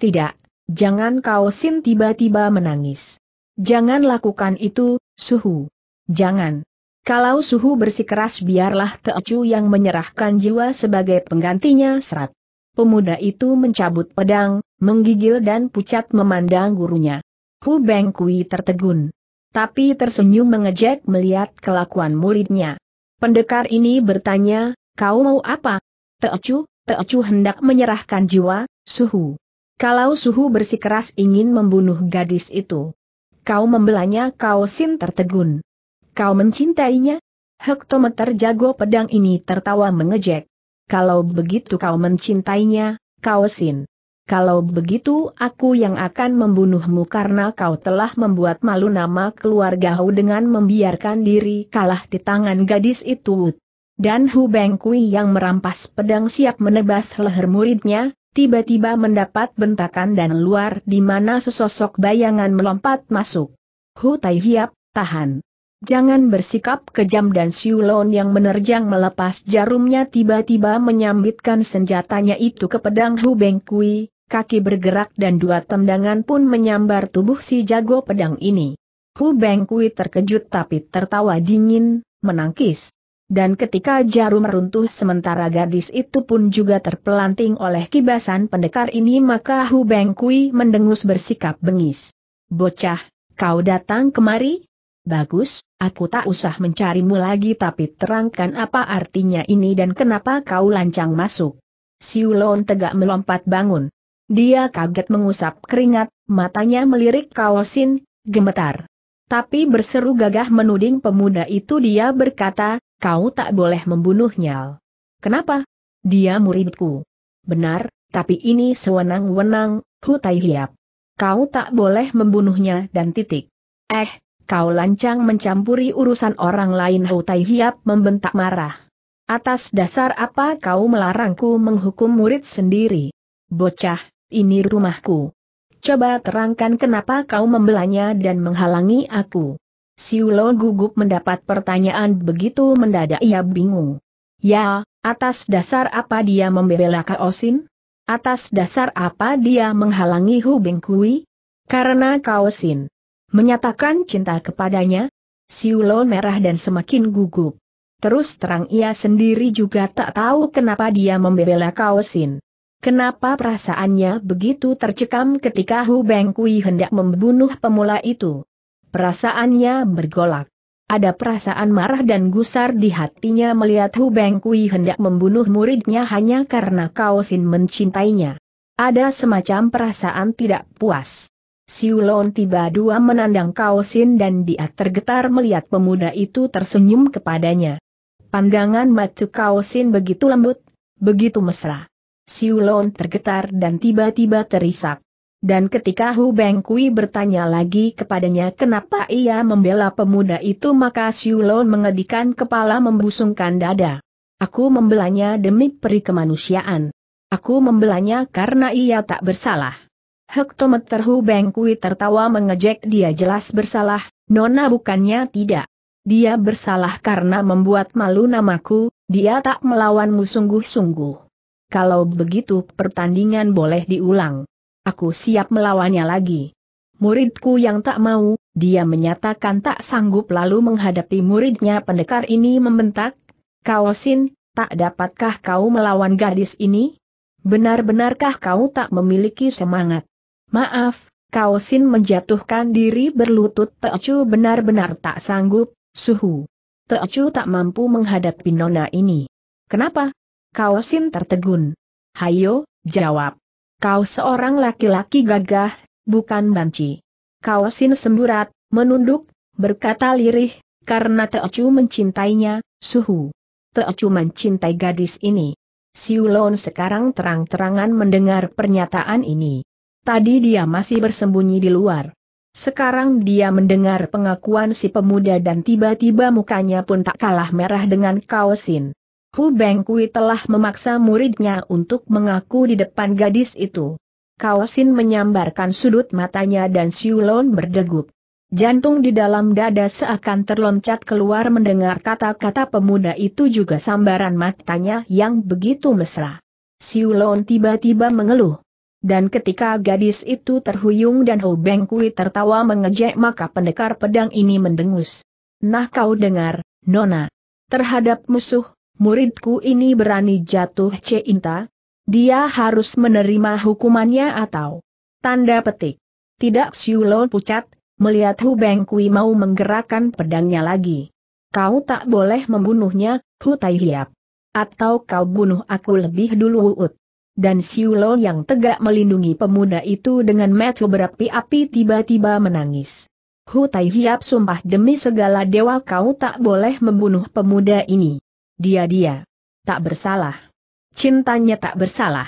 Tidak, jangan kau sin tiba-tiba menangis. Jangan lakukan itu, suhu. Jangan. Kalau suhu bersikeras biarlah Teocu yang menyerahkan jiwa sebagai penggantinya serat. Pemuda itu mencabut pedang, menggigil dan pucat memandang gurunya. Hu Beng Kui tertegun. Tapi tersenyum mengejek melihat kelakuan muridnya. Pendekar ini bertanya, kau mau apa? Teocu, Teocu hendak menyerahkan jiwa, Suhu. Kalau Suhu bersikeras ingin membunuh gadis itu. Kau membelanya kau sin tertegun. Kau mencintainya? Hektometer jago pedang ini tertawa mengejek. Kalau begitu kau mencintainya, kau sin. Kalau begitu aku yang akan membunuhmu karena kau telah membuat malu nama keluarga Hu dengan membiarkan diri kalah di tangan gadis itu. Dan Hu Kui yang merampas pedang siap menebas leher muridnya, tiba-tiba mendapat bentakan dan luar di mana sesosok bayangan melompat masuk. Hu Tai Hiap, tahan. Jangan bersikap kejam dan Siulon yang menerjang melepas jarumnya tiba-tiba menyambitkan senjatanya itu ke pedang Hu Kui, kaki bergerak dan dua tendangan pun menyambar tubuh si jago pedang ini. Hu Kui terkejut tapi tertawa dingin, menangkis. Dan ketika jarum runtuh sementara gadis itu pun juga terpelanting oleh kibasan pendekar ini maka Hu Kui mendengus bersikap bengis. Bocah, kau datang kemari? Bagus, Aku tak usah mencarimu lagi tapi terangkan apa artinya ini dan kenapa kau lancang masuk. Siulon tegak melompat bangun. Dia kaget mengusap keringat, matanya melirik kaosin, gemetar. Tapi berseru gagah menuding pemuda itu dia berkata, kau tak boleh membunuhnya. Kenapa? Dia muridku. Benar, tapi ini sewenang-wenang, Hutai Liap. Kau tak boleh membunuhnya dan titik. Eh, kau lancang mencampuri urusan orang lain Hu Tai Hiap membentak marah. Atas dasar apa kau melarangku menghukum murid sendiri? Bocah, ini rumahku. Coba terangkan kenapa kau membelanya dan menghalangi aku. Siulo gugup mendapat pertanyaan begitu mendadak ia bingung. Ya, atas dasar apa dia membela Kaosin? Atas dasar apa dia menghalangi Hubeng Kui? Karena Kaosin menyatakan cinta kepadanya? Siulo merah dan semakin gugup. Terus terang ia sendiri juga tak tahu kenapa dia membela Kaosin. Kenapa perasaannya begitu tercekam ketika Hu Bengkui hendak membunuh pemula itu? Perasaannya bergolak. Ada perasaan marah dan gusar di hatinya melihat Hu Bengkui hendak membunuh muridnya hanya karena Kaosin mencintainya. Ada semacam perasaan tidak puas. Siulon tiba dua menandang kaosin dan dia tergetar melihat pemuda itu tersenyum kepadanya. Pandangan mata kaosin begitu lembut, begitu mesra. Siulon tergetar dan tiba-tiba terisak. Dan ketika Hu Beng bertanya lagi kepadanya kenapa ia membela pemuda itu maka Siulon mengedikan kepala membusungkan dada. Aku membelanya demi peri kemanusiaan. Aku membelanya karena ia tak bersalah. Hektometer Hu Bengkui tertawa mengejek dia jelas bersalah, Nona bukannya tidak. Dia bersalah karena membuat malu namaku, dia tak melawanmu sungguh-sungguh. Kalau begitu pertandingan boleh diulang. Aku siap melawannya lagi. Muridku yang tak mau, dia menyatakan tak sanggup lalu menghadapi muridnya pendekar ini membentak, Kaosin, tak dapatkah kau melawan gadis ini? Benar-benarkah kau tak memiliki semangat? Maaf, Kao Sin menjatuhkan diri berlutut Teocu benar-benar tak sanggup, suhu. Teocu tak mampu menghadapi nona ini. Kenapa? Kao Sin tertegun. Hayo, jawab. Kau seorang laki-laki gagah, bukan banci. Kao Sin semburat, menunduk, berkata lirih, karena Teocu mencintainya, suhu. Teocu mencintai gadis ini. Siulon sekarang terang-terangan mendengar pernyataan ini. Tadi dia masih bersembunyi di luar. Sekarang dia mendengar pengakuan si pemuda dan tiba-tiba mukanya pun tak kalah merah dengan kaosin. Hu Bengkui telah memaksa muridnya untuk mengaku di depan gadis itu. Kaosin menyambarkan sudut matanya dan Siulon berdegup. Jantung di dalam dada seakan terloncat keluar mendengar kata-kata pemuda itu juga sambaran matanya yang begitu mesra. Siulon tiba-tiba mengeluh. Dan ketika gadis itu terhuyung dan Ho Beng Kui tertawa mengejek maka pendekar pedang ini mendengus. Nah kau dengar, Nona. Terhadap musuh, muridku ini berani jatuh cinta. Dia harus menerima hukumannya atau tanda petik. Tidak Siulon pucat, melihat Hu Beng Kui mau menggerakkan pedangnya lagi. Kau tak boleh membunuhnya, Hu Tai Hiap. Atau kau bunuh aku lebih dulu Uut dan Siulo yang tegak melindungi pemuda itu dengan mecu berapi-api tiba-tiba menangis. Hutai Hiap sumpah demi segala dewa kau tak boleh membunuh pemuda ini. Dia-dia. Tak bersalah. Cintanya tak bersalah.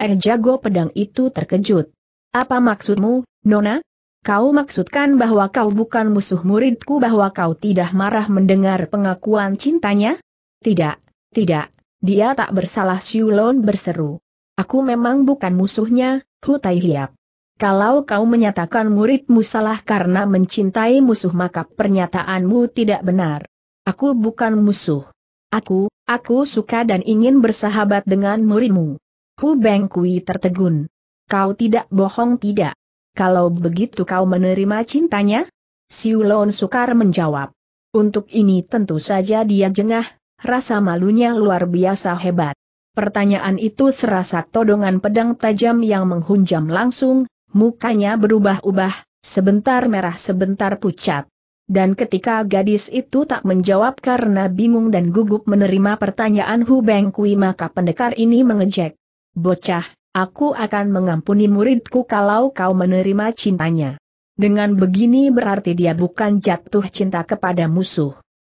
Eh jago pedang itu terkejut. Apa maksudmu, Nona? Kau maksudkan bahwa kau bukan musuh muridku bahwa kau tidak marah mendengar pengakuan cintanya? Tidak, tidak, dia tak bersalah Siulon berseru. Aku memang bukan musuhnya, Tai Hiap. Kalau kau menyatakan muridmu salah karena mencintai musuh maka pernyataanmu tidak benar. Aku bukan musuh. Aku, aku suka dan ingin bersahabat dengan muridmu. Hu Beng Kui tertegun. Kau tidak bohong tidak. Kalau begitu kau menerima cintanya? Siulon sukar menjawab. Untuk ini tentu saja dia jengah, rasa malunya luar biasa hebat. Pertanyaan itu serasa todongan pedang tajam yang menghunjam langsung, mukanya berubah-ubah, sebentar merah sebentar pucat. Dan ketika gadis itu tak menjawab karena bingung dan gugup menerima pertanyaan Hu Beng Kui maka pendekar ini mengejek. Bocah, aku akan mengampuni muridku kalau kau menerima cintanya. Dengan begini berarti dia bukan jatuh cinta kepada musuh.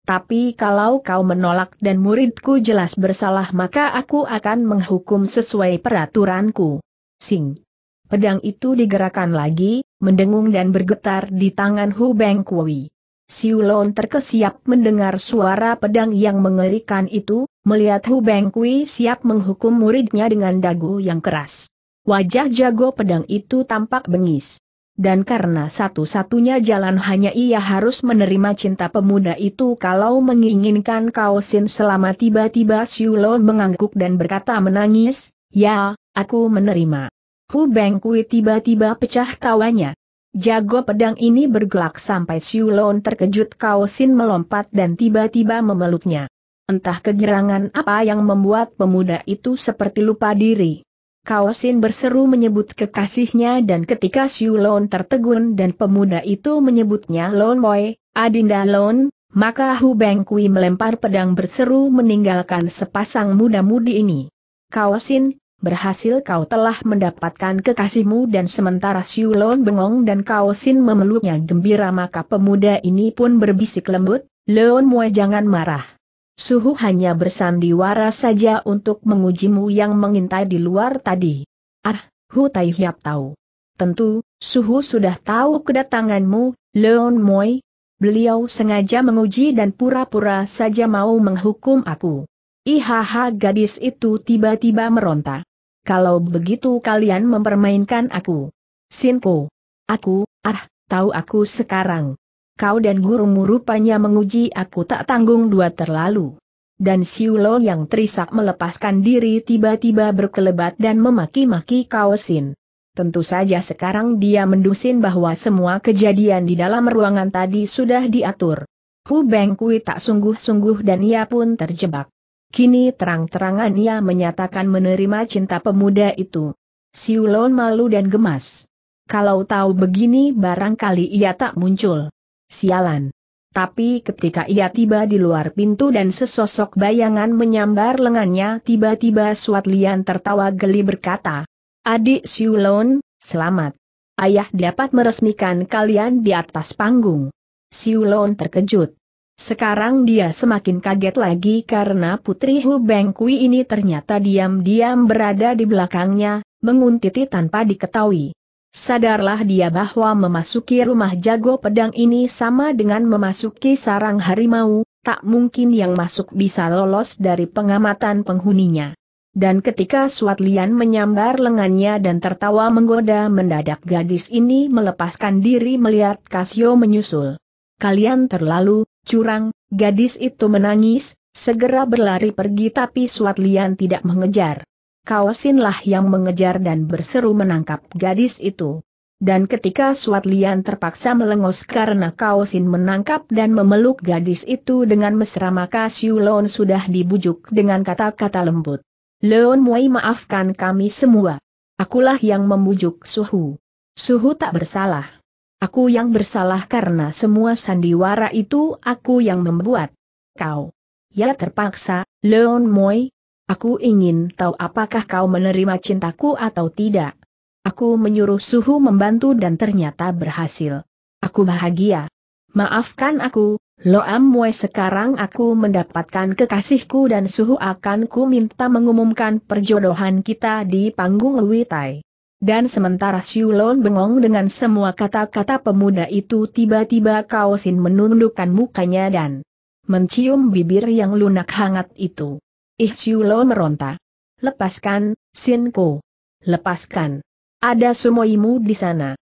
Tapi kalau kau menolak dan muridku jelas bersalah maka aku akan menghukum sesuai peraturanku. Sing. Pedang itu digerakkan lagi, mendengung dan bergetar di tangan Hu Beng Kui. Siulon terkesiap mendengar suara pedang yang mengerikan itu, melihat Hu Beng Kui siap menghukum muridnya dengan dagu yang keras. Wajah jago pedang itu tampak bengis dan karena satu-satunya jalan hanya ia harus menerima cinta pemuda itu kalau menginginkan kaosin selama tiba-tiba Siulon mengangguk dan berkata menangis, ya, aku menerima. Hu Bengkui tiba-tiba pecah tawanya. Jago pedang ini bergelak sampai Siulon terkejut kaosin melompat dan tiba-tiba memeluknya. Entah kegirangan apa yang membuat pemuda itu seperti lupa diri. Kaosin berseru menyebut kekasihnya dan ketika Siu Lon tertegun dan pemuda itu menyebutnya Lon Moi, Adinda Lon, maka Hu Beng Kui melempar pedang berseru meninggalkan sepasang muda-mudi ini. Kaosin, berhasil kau telah mendapatkan kekasihmu dan sementara Siulon bengong dan Kaosin memeluknya gembira maka pemuda ini pun berbisik lembut, Lon Moi jangan marah. Suhu hanya bersandiwara saja untuk mengujimu yang mengintai di luar tadi. Ah, Hu Tai Hiap tahu. Tentu, Suhu sudah tahu kedatanganmu, Leon Moy. Beliau sengaja menguji dan pura-pura saja mau menghukum aku. Ihaha gadis itu tiba-tiba meronta. Kalau begitu kalian mempermainkan aku. Sinko. Aku, ah, tahu aku sekarang kau dan gurumu rupanya menguji aku tak tanggung dua terlalu. Dan Siulo yang terisak melepaskan diri tiba-tiba berkelebat dan memaki-maki Kaosin. Tentu saja sekarang dia mendusin bahwa semua kejadian di dalam ruangan tadi sudah diatur. Hu Bengkui tak sungguh-sungguh dan ia pun terjebak. Kini terang-terangan ia menyatakan menerima cinta pemuda itu. Siulon malu dan gemas. Kalau tahu begini barangkali ia tak muncul. Sialan. Tapi ketika ia tiba di luar pintu dan sesosok bayangan menyambar lengannya tiba-tiba Suat Lian tertawa geli berkata, Adik Siulon, selamat. Ayah dapat meresmikan kalian di atas panggung. Siulon terkejut. Sekarang dia semakin kaget lagi karena Putri Hu Beng Kui ini ternyata diam-diam berada di belakangnya, menguntiti tanpa diketahui. Sadarlah dia bahwa memasuki rumah jago pedang ini sama dengan memasuki sarang harimau, tak mungkin yang masuk bisa lolos dari pengamatan penghuninya. Dan ketika Suat Lian menyambar lengannya dan tertawa menggoda mendadak gadis ini melepaskan diri melihat Kasio menyusul. Kalian terlalu, curang, gadis itu menangis, segera berlari pergi tapi Suat Lian tidak mengejar. Kaosinlah yang mengejar dan berseru menangkap gadis itu. Dan ketika Suat Lian terpaksa melengos karena Kaosin menangkap dan memeluk gadis itu dengan mesra maka Siu Leon sudah dibujuk dengan kata-kata lembut. Leon Mui maafkan kami semua. Akulah yang membujuk Suhu. Suhu tak bersalah. Aku yang bersalah karena semua sandiwara itu aku yang membuat. Kau. Ya terpaksa, Leon mui. Aku ingin tahu apakah kau menerima cintaku atau tidak. Aku menyuruh Suhu membantu dan ternyata berhasil. Aku bahagia. Maafkan aku, Loam Mue sekarang aku mendapatkan kekasihku dan Suhu akan ku minta mengumumkan perjodohan kita di panggung Luitai. Dan sementara Siulon bengong dengan semua kata-kata pemuda itu tiba-tiba Kaosin menundukkan mukanya dan mencium bibir yang lunak hangat itu. Ih Siulo meronta. Lepaskan, Sinko. Lepaskan. Ada sumoimu di sana.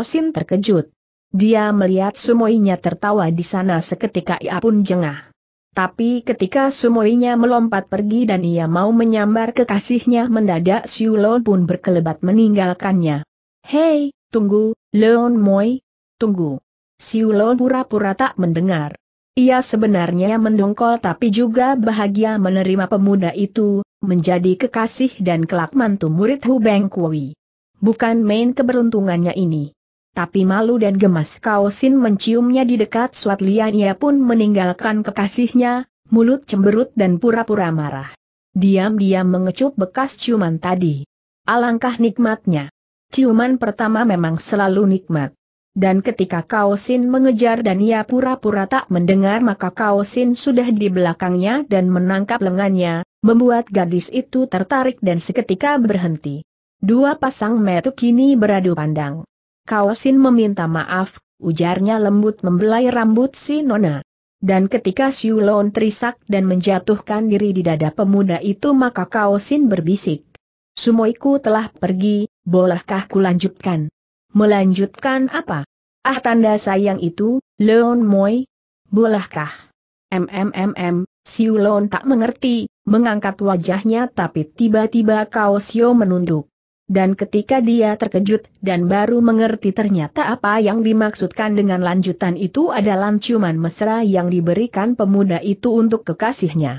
Sin terkejut. Dia melihat sumoinya tertawa di sana seketika ia pun jengah. Tapi ketika sumoinya melompat pergi dan ia mau menyambar kekasihnya mendadak Siulon pun berkelebat meninggalkannya. Hei, tunggu, Leon Moi. tunggu. Siulon pura-pura tak mendengar. Ia sebenarnya mendongkol tapi juga bahagia menerima pemuda itu, menjadi kekasih dan kelak mantu murid Hu Beng Kui. Bukan main keberuntungannya ini. Tapi malu dan gemas Kaosin menciumnya di dekat suat lian ia pun meninggalkan kekasihnya, mulut cemberut dan pura-pura marah. Diam-diam mengecup bekas ciuman tadi. Alangkah nikmatnya. Ciuman pertama memang selalu nikmat. Dan ketika Kao Sin mengejar dan ia pura-pura tak mendengar maka Kao Sin sudah di belakangnya dan menangkap lengannya, membuat gadis itu tertarik dan seketika berhenti. Dua pasang metu kini beradu pandang. Kao Sin meminta maaf, ujarnya lembut membelai rambut si Nona. Dan ketika Siulon terisak dan menjatuhkan diri di dada pemuda itu maka Kaosin berbisik. Sumoiku telah pergi, bolehkah kulanjutkan? Melanjutkan apa? Ah tanda sayang itu, Leon Moy? Bolehkah? MMMM, Siu Leon tak mengerti, mengangkat wajahnya tapi tiba-tiba Kao Sio menunduk. Dan ketika dia terkejut dan baru mengerti ternyata apa yang dimaksudkan dengan lanjutan itu adalah ciuman mesra yang diberikan pemuda itu untuk kekasihnya.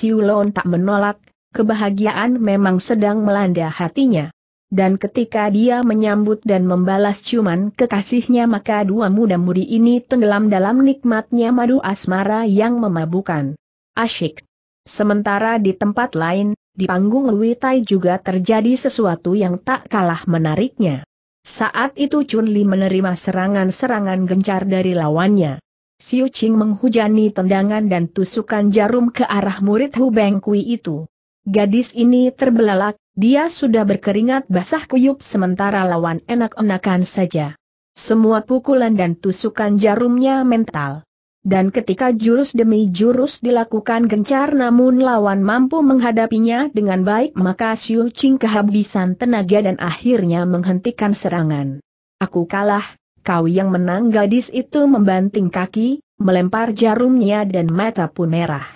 Leon tak menolak, kebahagiaan memang sedang melanda hatinya dan ketika dia menyambut dan membalas ciuman kekasihnya maka dua muda-mudi ini tenggelam dalam nikmatnya madu asmara yang memabukan. Asyik. Sementara di tempat lain, di panggung Lui Tai juga terjadi sesuatu yang tak kalah menariknya. Saat itu Chun Li menerima serangan-serangan gencar dari lawannya. Siu Qing menghujani tendangan dan tusukan jarum ke arah murid Hu Beng Kui itu. Gadis ini terbelalak, dia sudah berkeringat basah kuyup sementara lawan enak-enakan saja. Semua pukulan dan tusukan jarumnya mental. Dan ketika jurus demi jurus dilakukan gencar namun lawan mampu menghadapinya dengan baik maka Xiu Qing kehabisan tenaga dan akhirnya menghentikan serangan. Aku kalah, kau yang menang gadis itu membanting kaki, melempar jarumnya dan mata pun merah.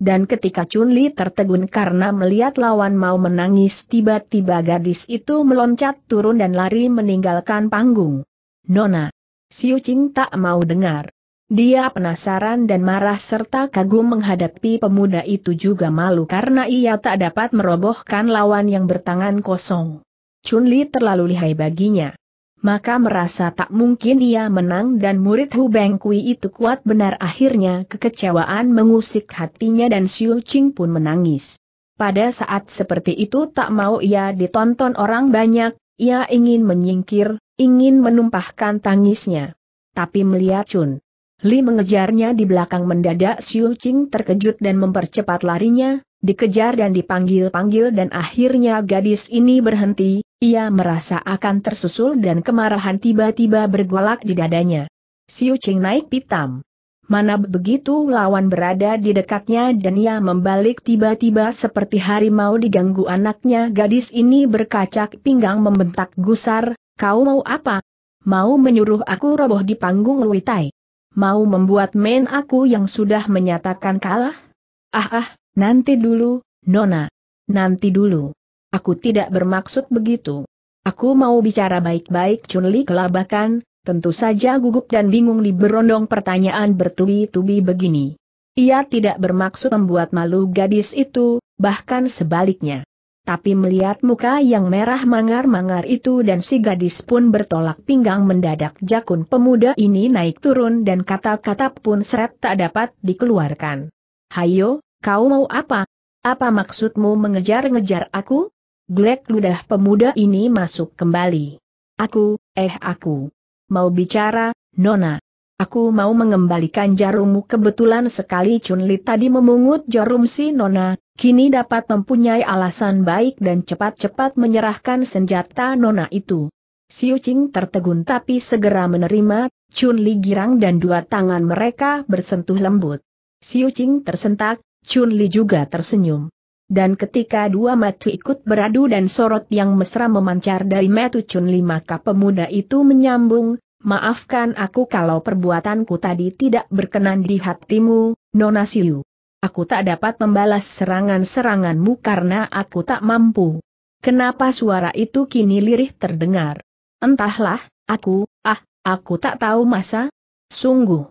Dan ketika Chun Li tertegun karena melihat lawan mau menangis tiba-tiba gadis itu meloncat turun dan lari meninggalkan panggung. Nona. Siu Ching tak mau dengar. Dia penasaran dan marah serta kagum menghadapi pemuda itu juga malu karena ia tak dapat merobohkan lawan yang bertangan kosong. Chun Li terlalu lihai baginya maka merasa tak mungkin ia menang dan murid Hu Beng Kui itu kuat benar akhirnya kekecewaan mengusik hatinya dan Xiu Qing pun menangis. Pada saat seperti itu tak mau ia ditonton orang banyak, ia ingin menyingkir, ingin menumpahkan tangisnya. Tapi melihat Chun Li mengejarnya di belakang mendadak Xiu Qing terkejut dan mempercepat larinya, dikejar dan dipanggil-panggil dan akhirnya gadis ini berhenti, ia merasa akan tersusul dan kemarahan tiba-tiba bergolak di dadanya. Siu Ching naik pitam. Mana begitu lawan berada di dekatnya dan ia membalik tiba-tiba seperti harimau diganggu anaknya gadis ini berkacak pinggang membentak gusar, kau mau apa? Mau menyuruh aku roboh di panggung Luitai? Mau membuat main aku yang sudah menyatakan kalah? Ah ah, nanti dulu, Nona. Nanti dulu. Aku tidak bermaksud begitu. Aku mau bicara baik-baik Chunli kelabakan, tentu saja gugup dan bingung di berondong pertanyaan bertubi-tubi begini. Ia tidak bermaksud membuat malu gadis itu, bahkan sebaliknya. Tapi melihat muka yang merah mangar-mangar itu dan si gadis pun bertolak pinggang mendadak jakun pemuda ini naik turun dan kata-kata pun seret tak dapat dikeluarkan. Hayo, kau mau apa? Apa maksudmu mengejar-ngejar aku? Glek ludah pemuda ini masuk kembali. Aku, eh aku. Mau bicara, Nona. Aku mau mengembalikan jarummu kebetulan sekali Chunli tadi memungut jarum si Nona, kini dapat mempunyai alasan baik dan cepat-cepat menyerahkan senjata Nona itu. Si Ucing tertegun tapi segera menerima, Chunli girang dan dua tangan mereka bersentuh lembut. Si Ucing tersentak, Chunli juga tersenyum dan ketika dua matu ikut beradu dan sorot yang mesra memancar dari Metu Chun Li maka pemuda itu menyambung, maafkan aku kalau perbuatanku tadi tidak berkenan di hatimu, Nona Siu. Aku tak dapat membalas serangan-seranganmu karena aku tak mampu. Kenapa suara itu kini lirih terdengar? Entahlah, aku, ah, aku tak tahu masa. Sungguh.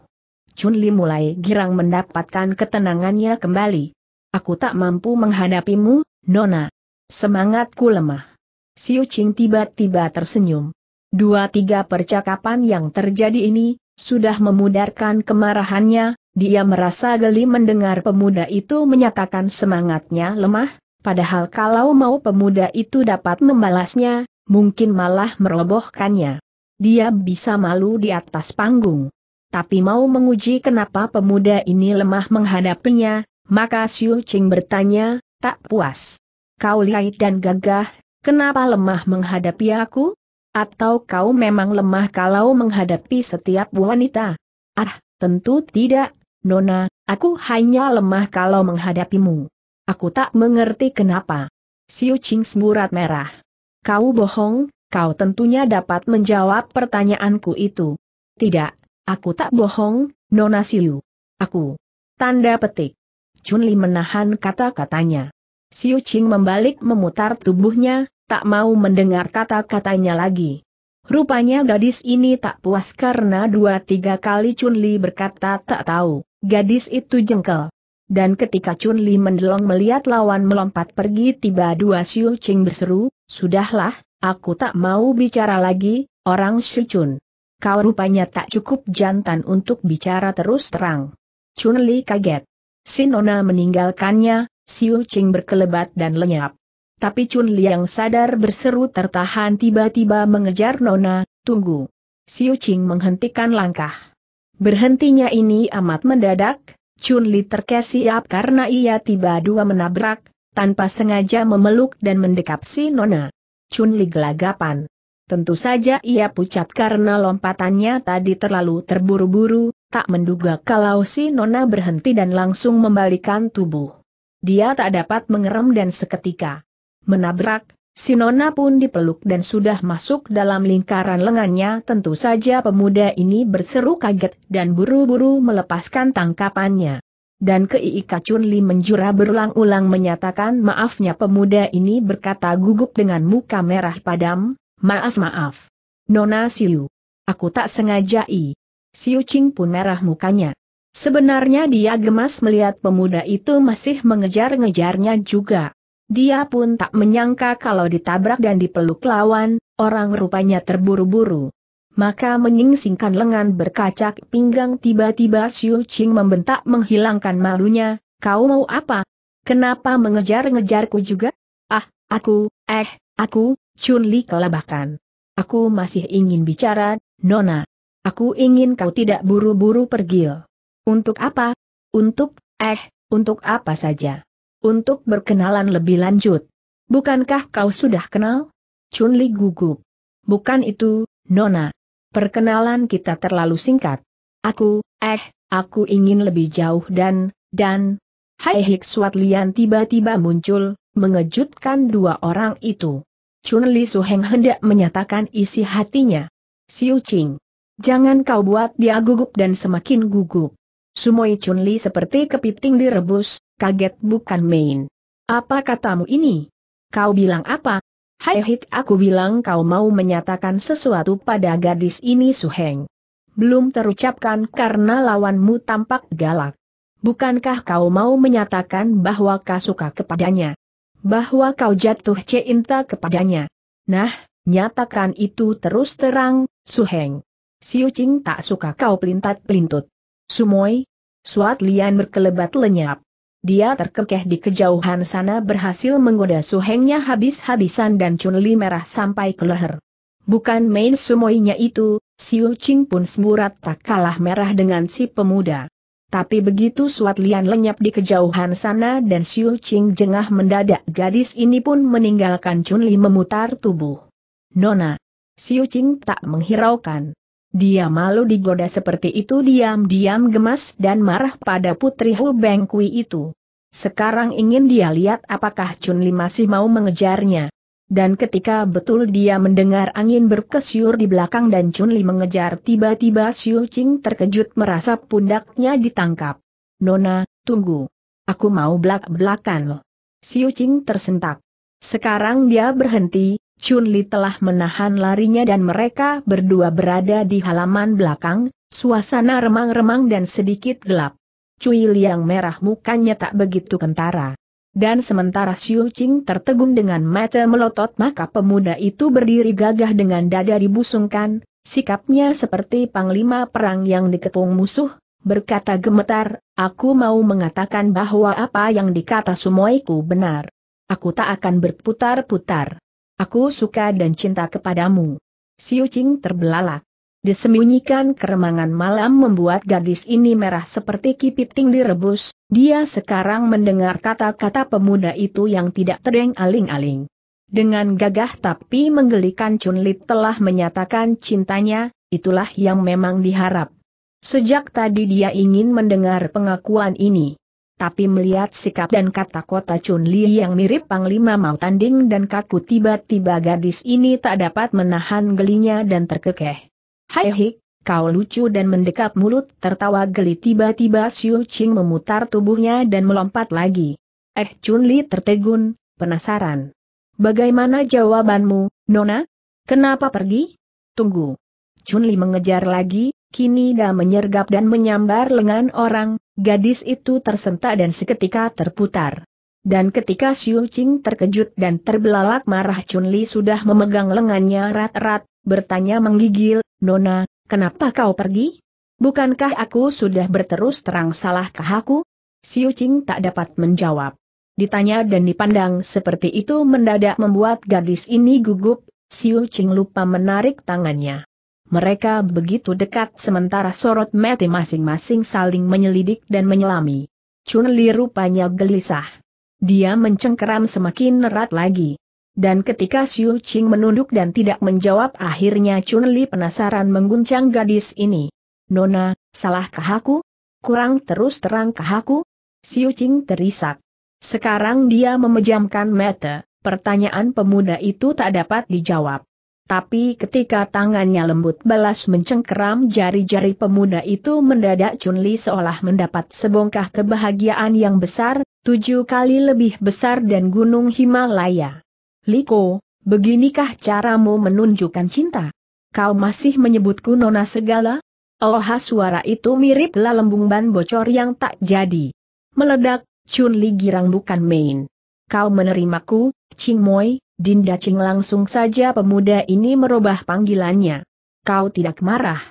Chun Li mulai girang mendapatkan ketenangannya kembali. Aku tak mampu menghadapimu, Nona. Semangatku lemah. Siu Ching tiba-tiba tersenyum. Dua-tiga percakapan yang terjadi ini, sudah memudarkan kemarahannya, dia merasa geli mendengar pemuda itu menyatakan semangatnya lemah, padahal kalau mau pemuda itu dapat membalasnya, mungkin malah merobohkannya. Dia bisa malu di atas panggung. Tapi mau menguji kenapa pemuda ini lemah menghadapinya, maka Xiu Qing bertanya, tak puas. Kau lihai dan gagah, kenapa lemah menghadapi aku? Atau kau memang lemah kalau menghadapi setiap wanita? Ah, tentu tidak, Nona, aku hanya lemah kalau menghadapimu. Aku tak mengerti kenapa. Xiu Qing semburat merah. Kau bohong, kau tentunya dapat menjawab pertanyaanku itu. Tidak, aku tak bohong, Nona Siu. Aku. Tanda petik. Chun menahan kata-katanya. Siu Qing membalik memutar tubuhnya, tak mau mendengar kata-katanya lagi. Rupanya gadis ini tak puas karena dua tiga kali Chun berkata tak tahu, gadis itu jengkel. Dan ketika Chun mendelong melihat lawan melompat pergi tiba dua Xiu Qing berseru, Sudahlah, aku tak mau bicara lagi, orang Xiu Chun. Kau rupanya tak cukup jantan untuk bicara terus terang. Chun kaget. Sinona meninggalkannya, Siu Ching berkelebat dan lenyap. Tapi Chun yang sadar berseru tertahan tiba-tiba mengejar Nona, tunggu. Siu Ching menghentikan langkah. Berhentinya ini amat mendadak, Chun Li terkesiap karena ia tiba dua menabrak, tanpa sengaja memeluk dan mendekap si Nona. Chun Li gelagapan. Tentu saja ia pucat karena lompatannya tadi terlalu terburu-buru, tak menduga kalau si Nona berhenti dan langsung membalikan tubuh. Dia tak dapat mengerem dan seketika menabrak, si Nona pun dipeluk dan sudah masuk dalam lingkaran lengannya tentu saja pemuda ini berseru kaget dan buru-buru melepaskan tangkapannya. Dan Kei Li menjura berulang-ulang menyatakan maafnya pemuda ini berkata gugup dengan muka merah padam, maaf maaf. Nona Siu. Aku tak sengaja i. Siu Ching pun merah mukanya. Sebenarnya dia gemas melihat pemuda itu masih mengejar-ngejarnya juga. Dia pun tak menyangka kalau ditabrak dan dipeluk lawan, orang rupanya terburu-buru. Maka menyingsingkan lengan berkacak pinggang tiba-tiba Siu Ching membentak menghilangkan malunya, kau mau apa? Kenapa mengejar-ngejarku juga? Ah, aku, eh, aku, Chun Li kelabakan. Aku masih ingin bicara, Nona. Aku ingin kau tidak buru-buru pergi. Untuk apa? Untuk, eh, untuk apa saja? Untuk berkenalan lebih lanjut. Bukankah kau sudah kenal? Chun Li gugup. Bukan itu, Nona. Perkenalan kita terlalu singkat. Aku, eh, aku ingin lebih jauh dan, dan... Hai Suat Lian tiba-tiba muncul, mengejutkan dua orang itu. Chun Li Suheng hendak menyatakan isi hatinya. Siu Ching. Jangan kau buat dia gugup dan semakin gugup. Sumoi Chunli seperti kepiting direbus, kaget bukan main. Apa katamu ini? Kau bilang apa? Hai Hit, aku bilang kau mau menyatakan sesuatu pada gadis ini Suheng. Belum terucapkan karena lawanmu tampak galak. Bukankah kau mau menyatakan bahwa kau suka kepadanya? Bahwa kau jatuh cinta kepadanya? Nah, nyatakan itu terus terang, Suheng. Si Ucing tak suka kau pelintat-pelintut. Sumoi, Suat Lian berkelebat lenyap. Dia terkekeh di kejauhan sana berhasil menggoda suhengnya habis-habisan dan cunli merah sampai ke leher. Bukan main sumoinya itu, si Ucing pun semburat tak kalah merah dengan si pemuda. Tapi begitu Suat Lian lenyap di kejauhan sana dan si Ucing jengah mendadak gadis ini pun meninggalkan Li memutar tubuh. Nona! si Ucing tak menghiraukan. Dia malu digoda seperti itu diam-diam gemas dan marah pada putri Hu Bengkui itu. Sekarang ingin dia lihat apakah Chun Li masih mau mengejarnya. Dan ketika betul dia mendengar angin berkesiur di belakang dan Chun Li mengejar tiba-tiba Xiu Qing terkejut merasa pundaknya ditangkap. Nona, tunggu. Aku mau belak-belakan. loh. Xiu Qing tersentak. Sekarang dia berhenti, Chun Li telah menahan larinya dan mereka berdua berada di halaman belakang, suasana remang-remang dan sedikit gelap. Cui Liang merah mukanya tak begitu kentara. Dan sementara Xiu Qing tertegun dengan mata melotot maka pemuda itu berdiri gagah dengan dada dibusungkan, sikapnya seperti panglima perang yang dikepung musuh, berkata gemetar, aku mau mengatakan bahwa apa yang dikata sumoiku benar. Aku tak akan berputar-putar. Aku suka dan cinta kepadamu. Siu Ching terbelalak. Disembunyikan keremangan malam membuat gadis ini merah seperti kipiting direbus, dia sekarang mendengar kata-kata pemuda itu yang tidak tereng aling-aling. Dengan gagah tapi menggelikan Chunlit telah menyatakan cintanya, itulah yang memang diharap. Sejak tadi dia ingin mendengar pengakuan ini tapi melihat sikap dan kata kota Chun Li yang mirip Panglima mau tanding dan kaku tiba-tiba gadis ini tak dapat menahan gelinya dan terkekeh. Hai hik, kau lucu dan mendekap mulut tertawa geli tiba-tiba Xiu Qing memutar tubuhnya dan melompat lagi. Eh Chun Li tertegun, penasaran. Bagaimana jawabanmu, Nona? Kenapa pergi? Tunggu. Chun Li mengejar lagi, kini dah menyergap dan menyambar lengan orang, Gadis itu tersentak dan seketika terputar. Dan ketika Xiu Qing terkejut dan terbelalak marah Chun Li sudah memegang lengannya rat-rat, bertanya menggigil, Nona, kenapa kau pergi? Bukankah aku sudah berterus terang salahkah aku? Xiu Qing tak dapat menjawab. Ditanya dan dipandang seperti itu mendadak membuat gadis ini gugup, Xiu Qing lupa menarik tangannya. Mereka begitu dekat sementara sorot mati masing-masing saling menyelidik dan menyelami. Chun Li rupanya gelisah. Dia mencengkeram semakin erat lagi. Dan ketika Xiu Qing menunduk dan tidak menjawab akhirnya Chun Li penasaran mengguncang gadis ini. Nona, salahkah aku? Kurang terus terangkah aku? Xiu Qing terisak. Sekarang dia memejamkan mata, pertanyaan pemuda itu tak dapat dijawab. Tapi ketika tangannya lembut balas mencengkeram jari-jari pemuda itu mendadak Chun Li seolah mendapat sebongkah kebahagiaan yang besar, tujuh kali lebih besar dan gunung Himalaya. Liko, beginikah caramu menunjukkan cinta? Kau masih menyebutku nona segala? Oha suara itu mirip lembung ban bocor yang tak jadi. Meledak, Chun Li girang bukan main. Kau menerimaku, Ching Moi, Dinda Ching langsung saja pemuda ini merubah panggilannya. Kau tidak marah.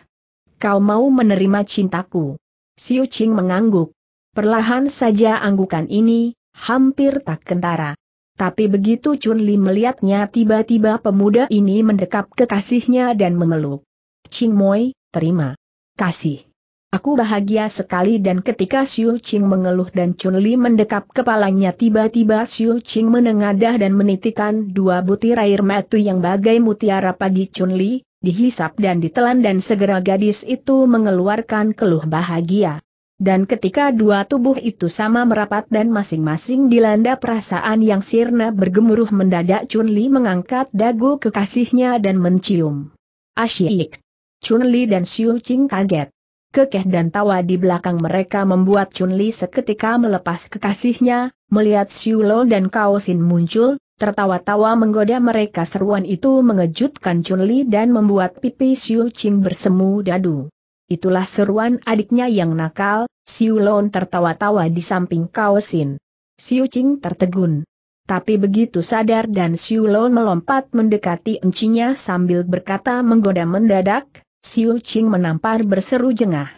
Kau mau menerima cintaku. Siu Ching mengangguk. Perlahan saja anggukan ini, hampir tak kentara. Tapi begitu Chun Li melihatnya tiba-tiba pemuda ini mendekap kekasihnya dan memeluk. Ching Moi, terima. Kasih. Aku bahagia sekali dan ketika Xiu Qing mengeluh dan Chun Li mendekap kepalanya tiba-tiba Xiu Qing menengadah dan menitikan dua butir air mata yang bagai mutiara pagi Chun Li, dihisap dan ditelan dan segera gadis itu mengeluarkan keluh bahagia. Dan ketika dua tubuh itu sama merapat dan masing-masing dilanda perasaan yang sirna bergemuruh mendadak Chun Li mengangkat dagu kekasihnya dan mencium. Asyik! Chun Li dan Xiu Qing kaget kekeh dan tawa di belakang mereka membuat Chun Li seketika melepas kekasihnya, melihat Xiu Lo dan Kao Sin muncul, tertawa-tawa menggoda mereka seruan itu mengejutkan Chun Li dan membuat pipi Xiu Qing bersemu dadu. Itulah seruan adiknya yang nakal, Xiu Lo tertawa-tawa di samping Kao Sin. Xiu Qing tertegun. Tapi begitu sadar dan Xiu Lo melompat mendekati encinya sambil berkata menggoda mendadak, Siu Ching menampar berseru jengah.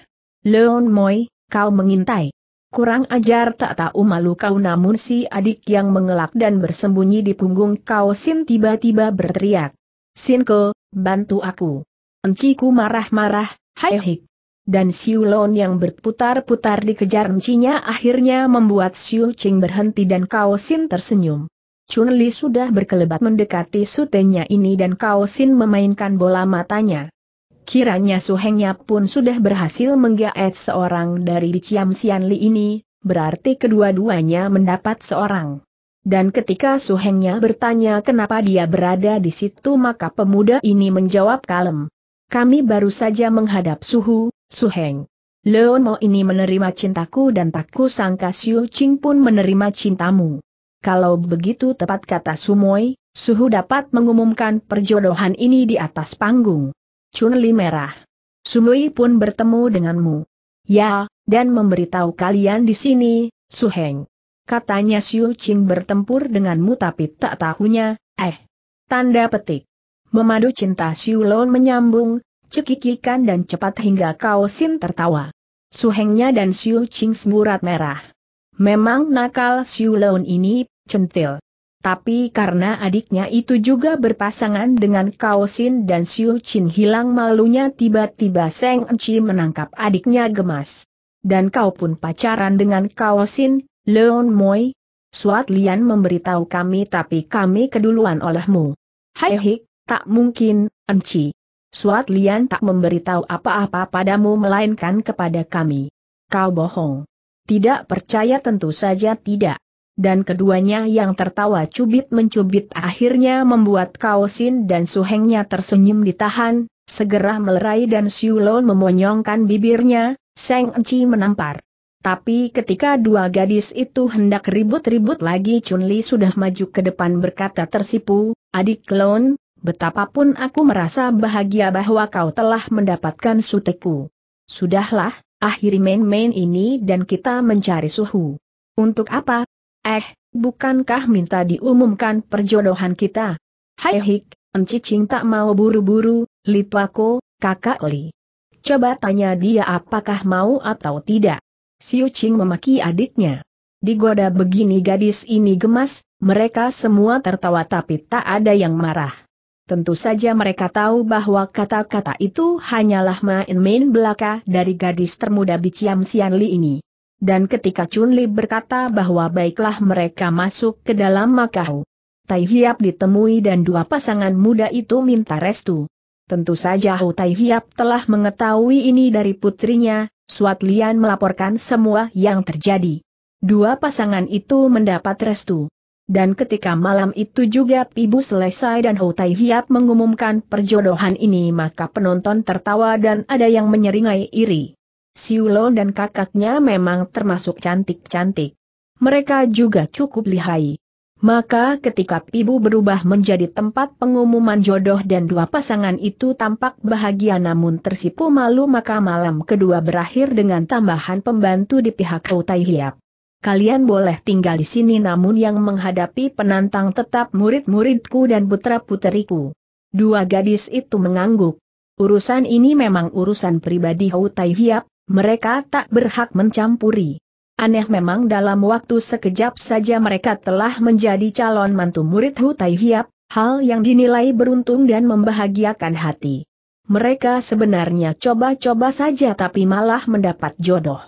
Leon Moi, kau mengintai. Kurang ajar tak tahu malu kau namun si adik yang mengelak dan bersembunyi di punggung kau Sin tiba-tiba berteriak. ke, bantu aku. Enciku marah-marah, hai hik. Dan Siu Leon yang berputar-putar dikejar encinya akhirnya membuat Siu Ching berhenti dan kau Sin tersenyum. Chun Li sudah berkelebat mendekati sutenya ini dan Kao Sin memainkan bola matanya. Kiranya Suhengnya pun sudah berhasil menggaet seorang dari Ciam Sian Li ini, berarti kedua-duanya mendapat seorang. Dan ketika Suhengnya bertanya kenapa dia berada di situ maka pemuda ini menjawab kalem. Kami baru saja menghadap Suhu, Leon Mo ini menerima cintaku dan takku sangka Siu Ching pun menerima cintamu. Kalau begitu tepat kata Sumoi, Suhu dapat mengumumkan perjodohan ini di atas panggung. Chunli merah. Sumui pun bertemu denganmu. Ya, dan memberitahu kalian di sini, Su Heng. Katanya Xiu Qing bertempur denganmu tapi tak tahunya, eh. Tanda petik. Memadu cinta Xiu Lon menyambung, cekikikan dan cepat hingga Xin tertawa. Su Hengnya dan Xiu Qing semburat merah. Memang nakal Xiu Lon ini, centil. Tapi karena adiknya itu juga berpasangan dengan Kaosin dan Siu Chin hilang malunya tiba-tiba Seng Enci menangkap adiknya gemas. Dan kau pun pacaran dengan Kaosin, Leon Moi. Suat Lian memberitahu kami tapi kami keduluan olehmu. Hai hik, tak mungkin, Enci. Suat Lian tak memberitahu apa-apa padamu melainkan kepada kami. Kau bohong. Tidak percaya tentu saja tidak dan keduanya yang tertawa cubit-mencubit akhirnya membuat Kaosin dan Suhengnya tersenyum ditahan, segera melerai dan Siulon memonyongkan bibirnya, Seng Enci menampar. Tapi ketika dua gadis itu hendak ribut-ribut lagi Chun Li sudah maju ke depan berkata tersipu, adik klon, betapapun aku merasa bahagia bahwa kau telah mendapatkan suteku. Sudahlah, akhiri main-main ini dan kita mencari suhu. Untuk apa, Eh, bukankah minta diumumkan perjodohan kita? Hai hik, encicing tak mau buru-buru, Litwako, kakak Li. Coba tanya dia apakah mau atau tidak. Si Ucing memaki adiknya. Digoda begini gadis ini gemas, mereka semua tertawa tapi tak ada yang marah. Tentu saja mereka tahu bahwa kata-kata itu hanyalah main-main belaka dari gadis termuda Biciam Sianli ini. Dan ketika Chun Li berkata bahwa baiklah mereka masuk ke dalam Makau. Tai Hiap ditemui dan dua pasangan muda itu minta restu. Tentu saja Hu Tai Hiap telah mengetahui ini dari putrinya, Suat Lian melaporkan semua yang terjadi. Dua pasangan itu mendapat restu. Dan ketika malam itu juga pibu selesai dan Tai Hiap mengumumkan perjodohan ini maka penonton tertawa dan ada yang menyeringai iri. Siulo dan kakaknya memang termasuk cantik-cantik. Mereka juga cukup lihai. Maka ketika Pibu berubah menjadi tempat pengumuman jodoh dan dua pasangan itu tampak bahagia namun tersipu malu maka malam kedua berakhir dengan tambahan pembantu di pihak Kautai Hiap. Kalian boleh tinggal di sini namun yang menghadapi penantang tetap murid-muridku dan putra-puteriku. Dua gadis itu mengangguk. Urusan ini memang urusan pribadi Hou Tai Hiap, mereka tak berhak mencampuri. Aneh memang dalam waktu sekejap saja mereka telah menjadi calon mantu murid Hutai Hiap, hal yang dinilai beruntung dan membahagiakan hati. Mereka sebenarnya coba-coba saja tapi malah mendapat jodoh.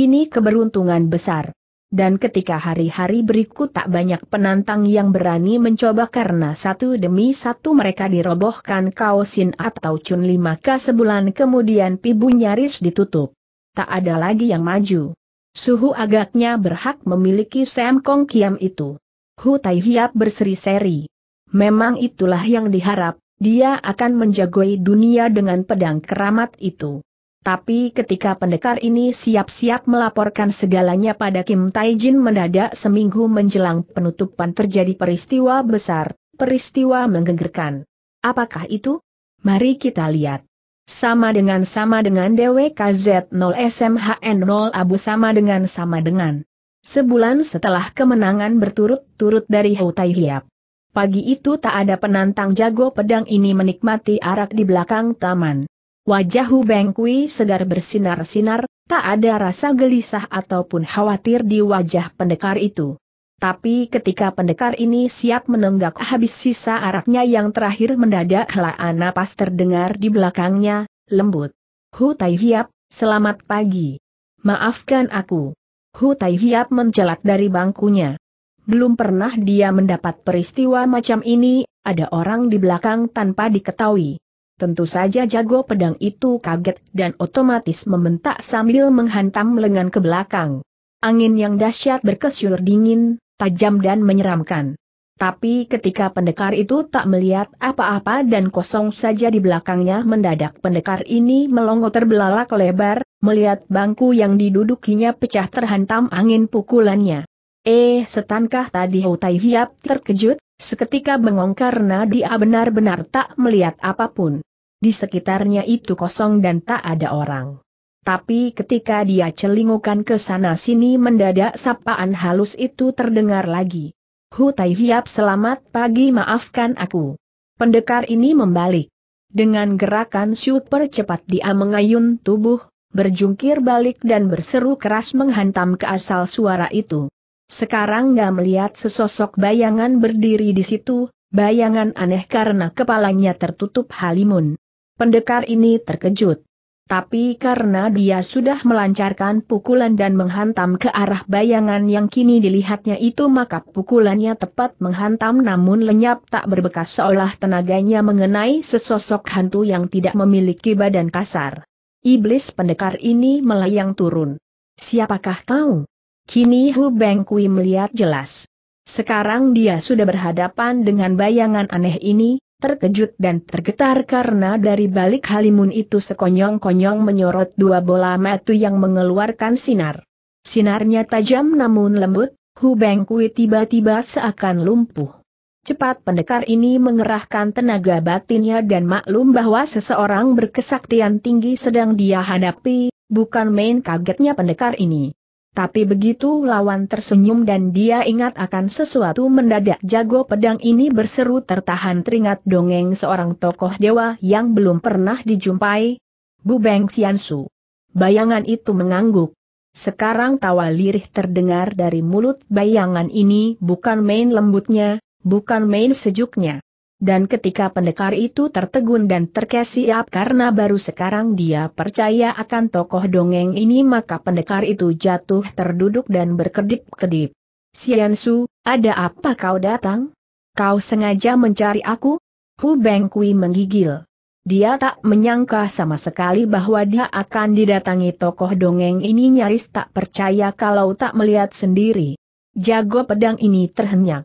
Ini keberuntungan besar. Dan ketika hari-hari berikut tak banyak penantang yang berani mencoba karena satu demi satu mereka dirobohkan kaosin atau cun 5K sebulan kemudian pibu nyaris ditutup tak ada lagi yang maju. Suhu agaknya berhak memiliki Sam Kong Kiam itu. Hu Tai Hiap berseri-seri. Memang itulah yang diharap, dia akan menjagoi dunia dengan pedang keramat itu. Tapi ketika pendekar ini siap-siap melaporkan segalanya pada Kim Taijin mendadak seminggu menjelang penutupan terjadi peristiwa besar, peristiwa menggegerkan. Apakah itu? Mari kita lihat sama dengan sama dengan DWKZ 0 SMHN 0 Abu sama dengan sama dengan. Sebulan setelah kemenangan berturut-turut dari Hutai Hiap. Pagi itu tak ada penantang jago pedang ini menikmati arak di belakang taman. Wajah Hu Bengkui segar bersinar-sinar, tak ada rasa gelisah ataupun khawatir di wajah pendekar itu. Tapi ketika pendekar ini siap menenggak habis sisa araknya yang terakhir mendadak helaan napas terdengar di belakangnya, lembut. Hu Tai Hiap, selamat pagi. Maafkan aku. Hu Tai Hiap mencelat dari bangkunya. Belum pernah dia mendapat peristiwa macam ini, ada orang di belakang tanpa diketahui. Tentu saja jago pedang itu kaget dan otomatis membentak sambil menghantam lengan ke belakang. Angin yang dahsyat berkesyur dingin, tajam dan menyeramkan. Tapi ketika pendekar itu tak melihat apa-apa dan kosong saja di belakangnya mendadak pendekar ini melongo terbelalak lebar, melihat bangku yang didudukinya pecah terhantam angin pukulannya. Eh setankah tadi Hutai Hiap terkejut, seketika bengong karena dia benar-benar tak melihat apapun. Di sekitarnya itu kosong dan tak ada orang. Tapi ketika dia celingukan ke sana-sini mendadak sapaan halus itu terdengar lagi. Hutai Hiap selamat pagi maafkan aku. Pendekar ini membalik. Dengan gerakan super cepat dia mengayun tubuh, berjungkir balik dan berseru keras menghantam ke asal suara itu. Sekarang dia melihat sesosok bayangan berdiri di situ, bayangan aneh karena kepalanya tertutup halimun. Pendekar ini terkejut. Tapi karena dia sudah melancarkan pukulan dan menghantam ke arah bayangan yang kini dilihatnya itu maka pukulannya tepat menghantam namun lenyap tak berbekas seolah tenaganya mengenai sesosok hantu yang tidak memiliki badan kasar. Iblis pendekar ini melayang turun. Siapakah kau? Kini Hu Beng Kui melihat jelas. Sekarang dia sudah berhadapan dengan bayangan aneh ini, terkejut dan tergetar karena dari balik halimun itu sekonyong-konyong menyorot dua bola mata yang mengeluarkan sinar. Sinarnya tajam namun lembut, Hu Bengkui tiba-tiba seakan lumpuh. Cepat pendekar ini mengerahkan tenaga batinnya dan maklum bahwa seseorang berkesaktian tinggi sedang dia hadapi, bukan main kagetnya pendekar ini. Tapi begitu lawan tersenyum dan dia ingat akan sesuatu mendadak jago pedang ini berseru tertahan teringat dongeng seorang tokoh dewa yang belum pernah dijumpai. Bu Beng Xiansu. Bayangan itu mengangguk. Sekarang tawa lirih terdengar dari mulut bayangan ini bukan main lembutnya, bukan main sejuknya dan ketika pendekar itu tertegun dan terkesiap karena baru sekarang dia percaya akan tokoh dongeng ini maka pendekar itu jatuh terduduk dan berkedip-kedip. Siansu, ada apa kau datang? Kau sengaja mencari aku? Hu Bengkui menggigil. Dia tak menyangka sama sekali bahwa dia akan didatangi tokoh dongeng ini nyaris tak percaya kalau tak melihat sendiri. Jago pedang ini terhenyak.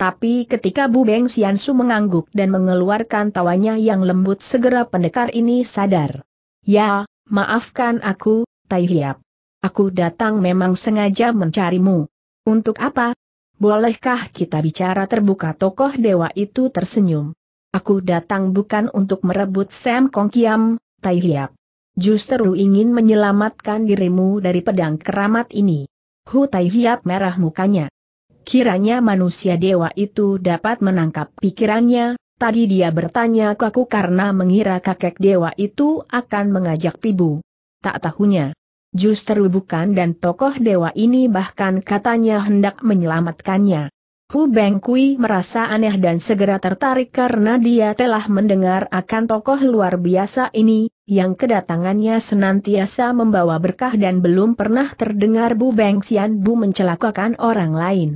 Tapi ketika Bu Beng Xiansu mengangguk dan mengeluarkan tawanya yang lembut segera pendekar ini sadar. Ya, maafkan aku, Tai Hiap. Aku datang memang sengaja mencarimu. Untuk apa? Bolehkah kita bicara terbuka tokoh dewa itu tersenyum? Aku datang bukan untuk merebut Sam Kong Kiam, Tai Hiap. Justru ingin menyelamatkan dirimu dari pedang keramat ini. Hu Tai Hiap merah mukanya. Kiranya manusia dewa itu dapat menangkap pikirannya, tadi dia bertanya kaku karena mengira kakek dewa itu akan mengajak pibu. Tak tahunya. Justru bukan dan tokoh dewa ini bahkan katanya hendak menyelamatkannya. Hu Bengkui merasa aneh dan segera tertarik karena dia telah mendengar akan tokoh luar biasa ini, yang kedatangannya senantiasa membawa berkah dan belum pernah terdengar Bu Bengsian Bu mencelakakan orang lain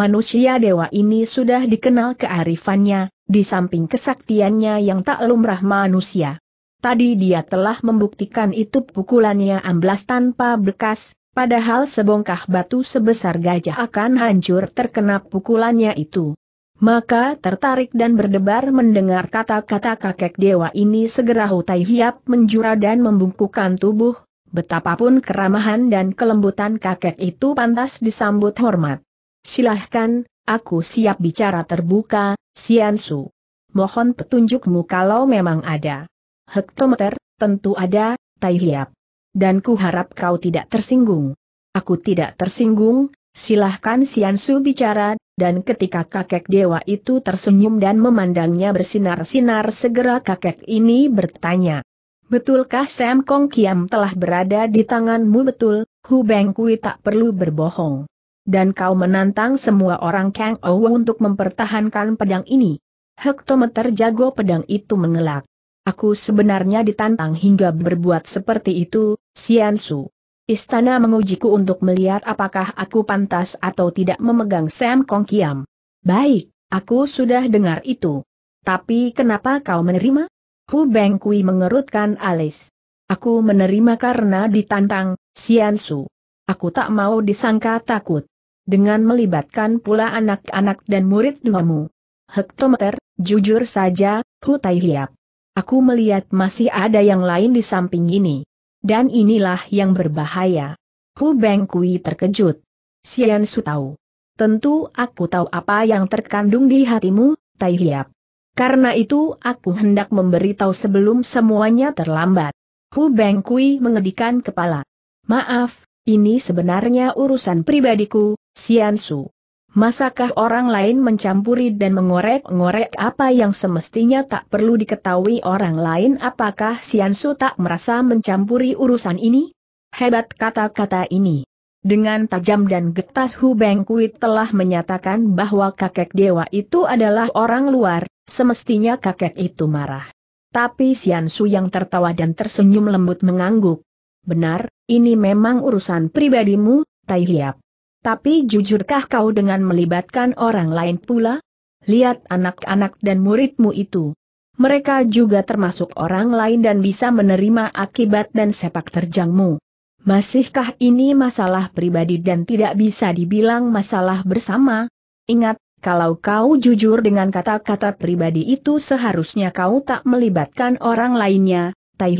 manusia dewa ini sudah dikenal kearifannya, di samping kesaktiannya yang tak lumrah manusia. Tadi dia telah membuktikan itu pukulannya amblas tanpa bekas, padahal sebongkah batu sebesar gajah akan hancur terkena pukulannya itu. Maka tertarik dan berdebar mendengar kata-kata kakek dewa ini segera Hutai Hiap menjura dan membungkukkan tubuh, betapapun keramahan dan kelembutan kakek itu pantas disambut hormat. Silahkan, aku siap bicara terbuka, Siansu. Mohon petunjukmu kalau memang ada. Hektometer, tentu ada, Tai Hiap. Dan ku harap kau tidak tersinggung. Aku tidak tersinggung, silahkan Siansu bicara, dan ketika kakek dewa itu tersenyum dan memandangnya bersinar-sinar segera kakek ini bertanya. Betulkah Sam Kong Kiam telah berada di tanganmu betul, Hu Beng Kui tak perlu berbohong. Dan kau menantang semua orang Kang Owo untuk mempertahankan pedang ini. Hektometer jago pedang itu mengelak. Aku sebenarnya ditantang hingga berbuat seperti itu, Su. Istana mengujiku untuk melihat apakah aku pantas atau tidak memegang Sam Kong Kiam. Baik, aku sudah dengar itu. Tapi kenapa kau menerima? Hu Beng Kui mengerutkan alis. Aku menerima karena ditantang, Su. Aku tak mau disangka takut dengan melibatkan pula anak-anak dan murid duamu. Hektometer, jujur saja, Hutai Hiap. Aku melihat masih ada yang lain di samping ini. Dan inilah yang berbahaya. Hu Bengkui terkejut. Sian Su tahu. Tentu aku tahu apa yang terkandung di hatimu, Tai Hiap. Karena itu aku hendak memberitahu sebelum semuanya terlambat. Hu Bengkui Kui mengedikan kepala. Maaf, ini sebenarnya urusan pribadiku, Sian Su, Masakah orang lain mencampuri dan mengorek-ngorek apa yang semestinya tak perlu diketahui orang lain apakah Sian Su tak merasa mencampuri urusan ini? Hebat kata-kata ini. Dengan tajam dan getas Hu Kui telah menyatakan bahwa kakek dewa itu adalah orang luar, semestinya kakek itu marah. Tapi Sian Su yang tertawa dan tersenyum lembut mengangguk. Benar, ini memang urusan pribadimu, Tai Hiap. Tapi jujurkah kau dengan melibatkan orang lain pula? Lihat anak-anak dan muridmu itu. Mereka juga termasuk orang lain dan bisa menerima akibat dan sepak terjangmu. Masihkah ini masalah pribadi dan tidak bisa dibilang masalah bersama? Ingat, kalau kau jujur dengan kata-kata pribadi itu seharusnya kau tak melibatkan orang lainnya, Tai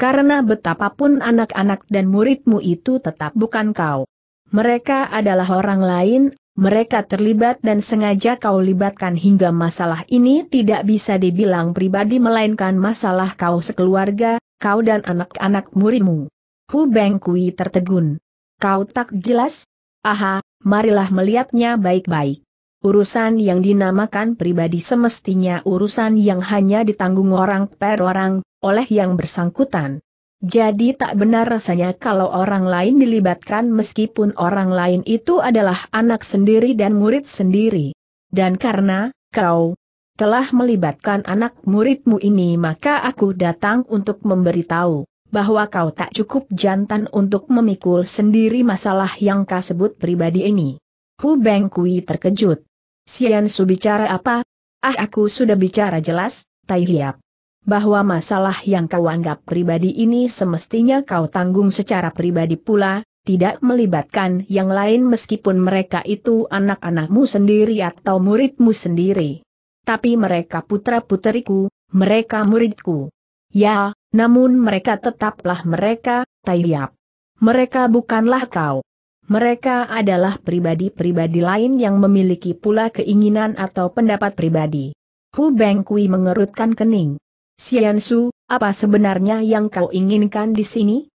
Karena betapapun anak-anak dan muridmu itu tetap bukan kau. Mereka adalah orang lain, mereka terlibat dan sengaja kau libatkan hingga masalah ini tidak bisa dibilang pribadi melainkan masalah kau sekeluarga, kau dan anak-anak murimu. Hu Bengkui tertegun. Kau tak jelas? Aha, marilah melihatnya baik-baik. Urusan yang dinamakan pribadi semestinya urusan yang hanya ditanggung orang per orang, oleh yang bersangkutan. Jadi tak benar rasanya kalau orang lain dilibatkan meskipun orang lain itu adalah anak sendiri dan murid sendiri. Dan karena, kau telah melibatkan anak muridmu ini maka aku datang untuk memberitahu bahwa kau tak cukup jantan untuk memikul sendiri masalah yang kau sebut pribadi ini. Hu Beng Kui terkejut. Sian Su bicara apa? Ah aku sudah bicara jelas, Tai Hiap bahwa masalah yang kau anggap pribadi ini semestinya kau tanggung secara pribadi pula, tidak melibatkan yang lain meskipun mereka itu anak-anakmu sendiri atau muridmu sendiri. Tapi mereka putra-puteriku, mereka muridku. Ya, namun mereka tetaplah mereka, Taiyap. Mereka bukanlah kau. Mereka adalah pribadi-pribadi lain yang memiliki pula keinginan atau pendapat pribadi. Hu Beng mengerutkan kening. Sian Su, apa sebenarnya yang kau inginkan di sini?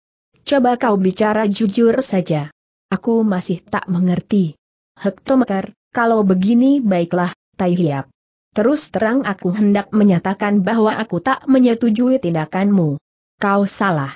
Coba kau bicara jujur saja. Aku masih tak mengerti. Hektometer, kalau begini baiklah, Tai Hiap. Terus terang aku hendak menyatakan bahwa aku tak menyetujui tindakanmu. Kau salah.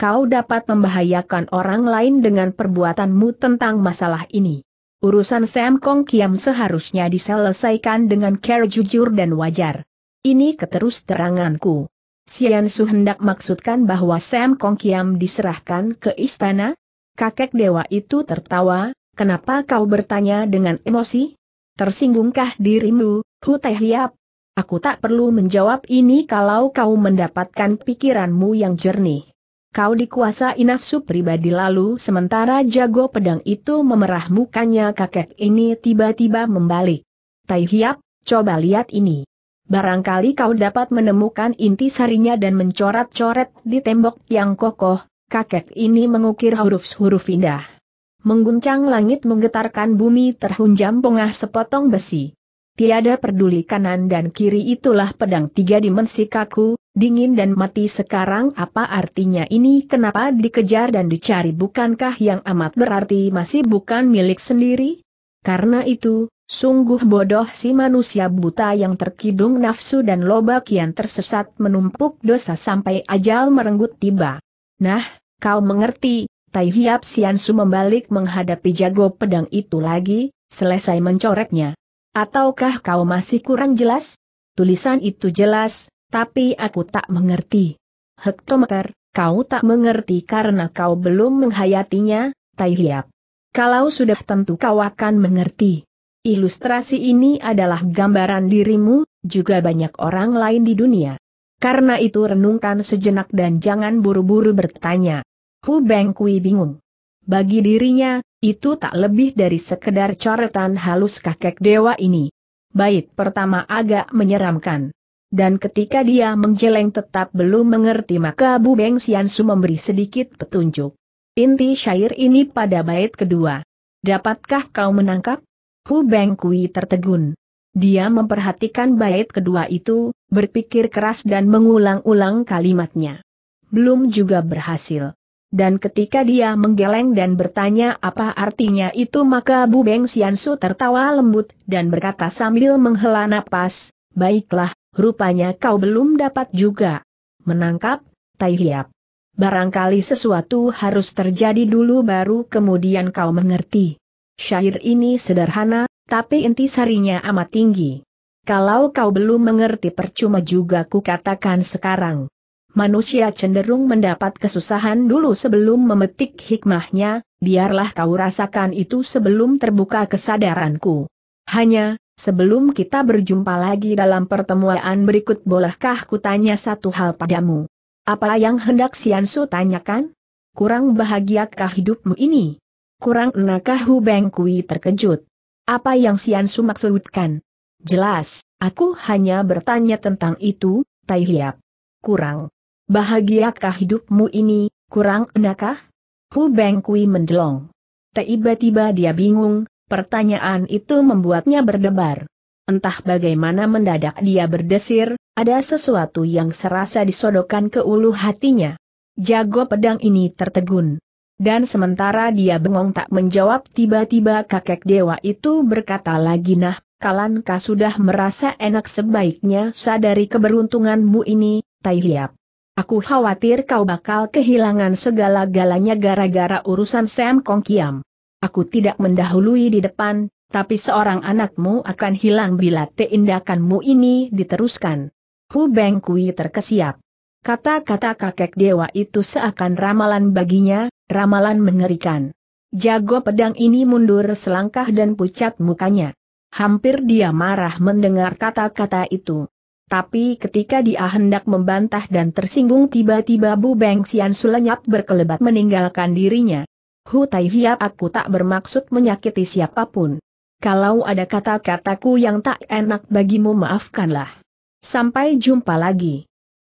Kau dapat membahayakan orang lain dengan perbuatanmu tentang masalah ini. Urusan Sam Kong Kiam seharusnya diselesaikan dengan care jujur dan wajar. Ini keterus teranganku. Sian Su hendak maksudkan bahwa Sam Kong Kiam diserahkan ke istana? Kakek dewa itu tertawa, kenapa kau bertanya dengan emosi? Tersinggungkah dirimu, Hu Teh Hiap? Aku tak perlu menjawab ini kalau kau mendapatkan pikiranmu yang jernih. Kau dikuasai nafsu pribadi lalu sementara jago pedang itu memerah mukanya kakek ini tiba-tiba membalik. Tai Hiap, coba lihat ini. Barangkali kau dapat menemukan inti sarinya dan mencoret-coret di tembok yang kokoh, kakek ini mengukir huruf-huruf indah. Mengguncang langit menggetarkan bumi terhunjam pengah sepotong besi. Tiada peduli kanan dan kiri itulah pedang tiga dimensi kaku, dingin dan mati sekarang apa artinya ini kenapa dikejar dan dicari bukankah yang amat berarti masih bukan milik sendiri? Karena itu, Sungguh bodoh si manusia buta yang terkidung nafsu dan loba kian tersesat menumpuk dosa sampai ajal merenggut tiba. Nah, kau mengerti, Tai Hiap Siansu membalik menghadapi jago pedang itu lagi, selesai mencoreknya. Ataukah kau masih kurang jelas? Tulisan itu jelas, tapi aku tak mengerti. Hektometer, kau tak mengerti karena kau belum menghayatinya, Tai Hiap. Kalau sudah tentu kau akan mengerti. Ilustrasi ini adalah gambaran dirimu, juga banyak orang lain di dunia. Karena itu renungkan sejenak dan jangan buru-buru bertanya. Hu Beng Kui bingung. Bagi dirinya, itu tak lebih dari sekedar coretan halus kakek dewa ini. Bait pertama agak menyeramkan. Dan ketika dia menjeleng tetap belum mengerti maka Bu Beng Su memberi sedikit petunjuk. Inti syair ini pada bait kedua. Dapatkah kau menangkap? Hu Kui tertegun. Dia memperhatikan bait kedua itu, berpikir keras dan mengulang-ulang kalimatnya. Belum juga berhasil. Dan ketika dia menggeleng dan bertanya apa artinya itu maka Bu Beng Siansu tertawa lembut dan berkata sambil menghela napas, Baiklah, rupanya kau belum dapat juga menangkap, Tai Hiap. Barangkali sesuatu harus terjadi dulu baru kemudian kau mengerti. Syair ini sederhana, tapi intisarinya amat tinggi. Kalau kau belum mengerti percuma juga ku katakan sekarang. Manusia cenderung mendapat kesusahan dulu sebelum memetik hikmahnya, biarlah kau rasakan itu sebelum terbuka kesadaranku. Hanya, sebelum kita berjumpa lagi dalam pertemuan berikut bolehkah kutanya satu hal padamu? Apa yang hendak Siansu tanyakan? Kurang bahagiakah hidupmu ini? Kurang enakah Hu Bengkui terkejut. Apa yang Sian Su maksudkan? Jelas, aku hanya bertanya tentang itu, Tai Hiap. Kurang. Bahagiakah hidupmu ini, kurang enakah? Hu Bengkui mendelong. Tiba-tiba dia bingung, pertanyaan itu membuatnya berdebar. Entah bagaimana mendadak dia berdesir, ada sesuatu yang serasa disodokan ke ulu hatinya. Jago pedang ini tertegun. Dan sementara dia bengong tak menjawab tiba-tiba kakek dewa itu berkata lagi nah, kalanka sudah merasa enak sebaiknya sadari keberuntunganmu ini, Tai Hiap. Aku khawatir kau bakal kehilangan segala-galanya gara-gara urusan Sam Kong Kiam. Aku tidak mendahului di depan, tapi seorang anakmu akan hilang bila teindakanmu ini diteruskan. Hu Beng Kui terkesiap. Kata-kata kakek dewa itu seakan ramalan baginya, ramalan mengerikan. Jago pedang ini mundur selangkah dan pucat mukanya. Hampir dia marah mendengar kata-kata itu. Tapi ketika dia hendak membantah dan tersinggung tiba-tiba Bu Beng Sian Sulenyap berkelebat meninggalkan dirinya. Hu Tai Hiap aku tak bermaksud menyakiti siapapun. Kalau ada kata-kataku yang tak enak bagimu maafkanlah. Sampai jumpa lagi.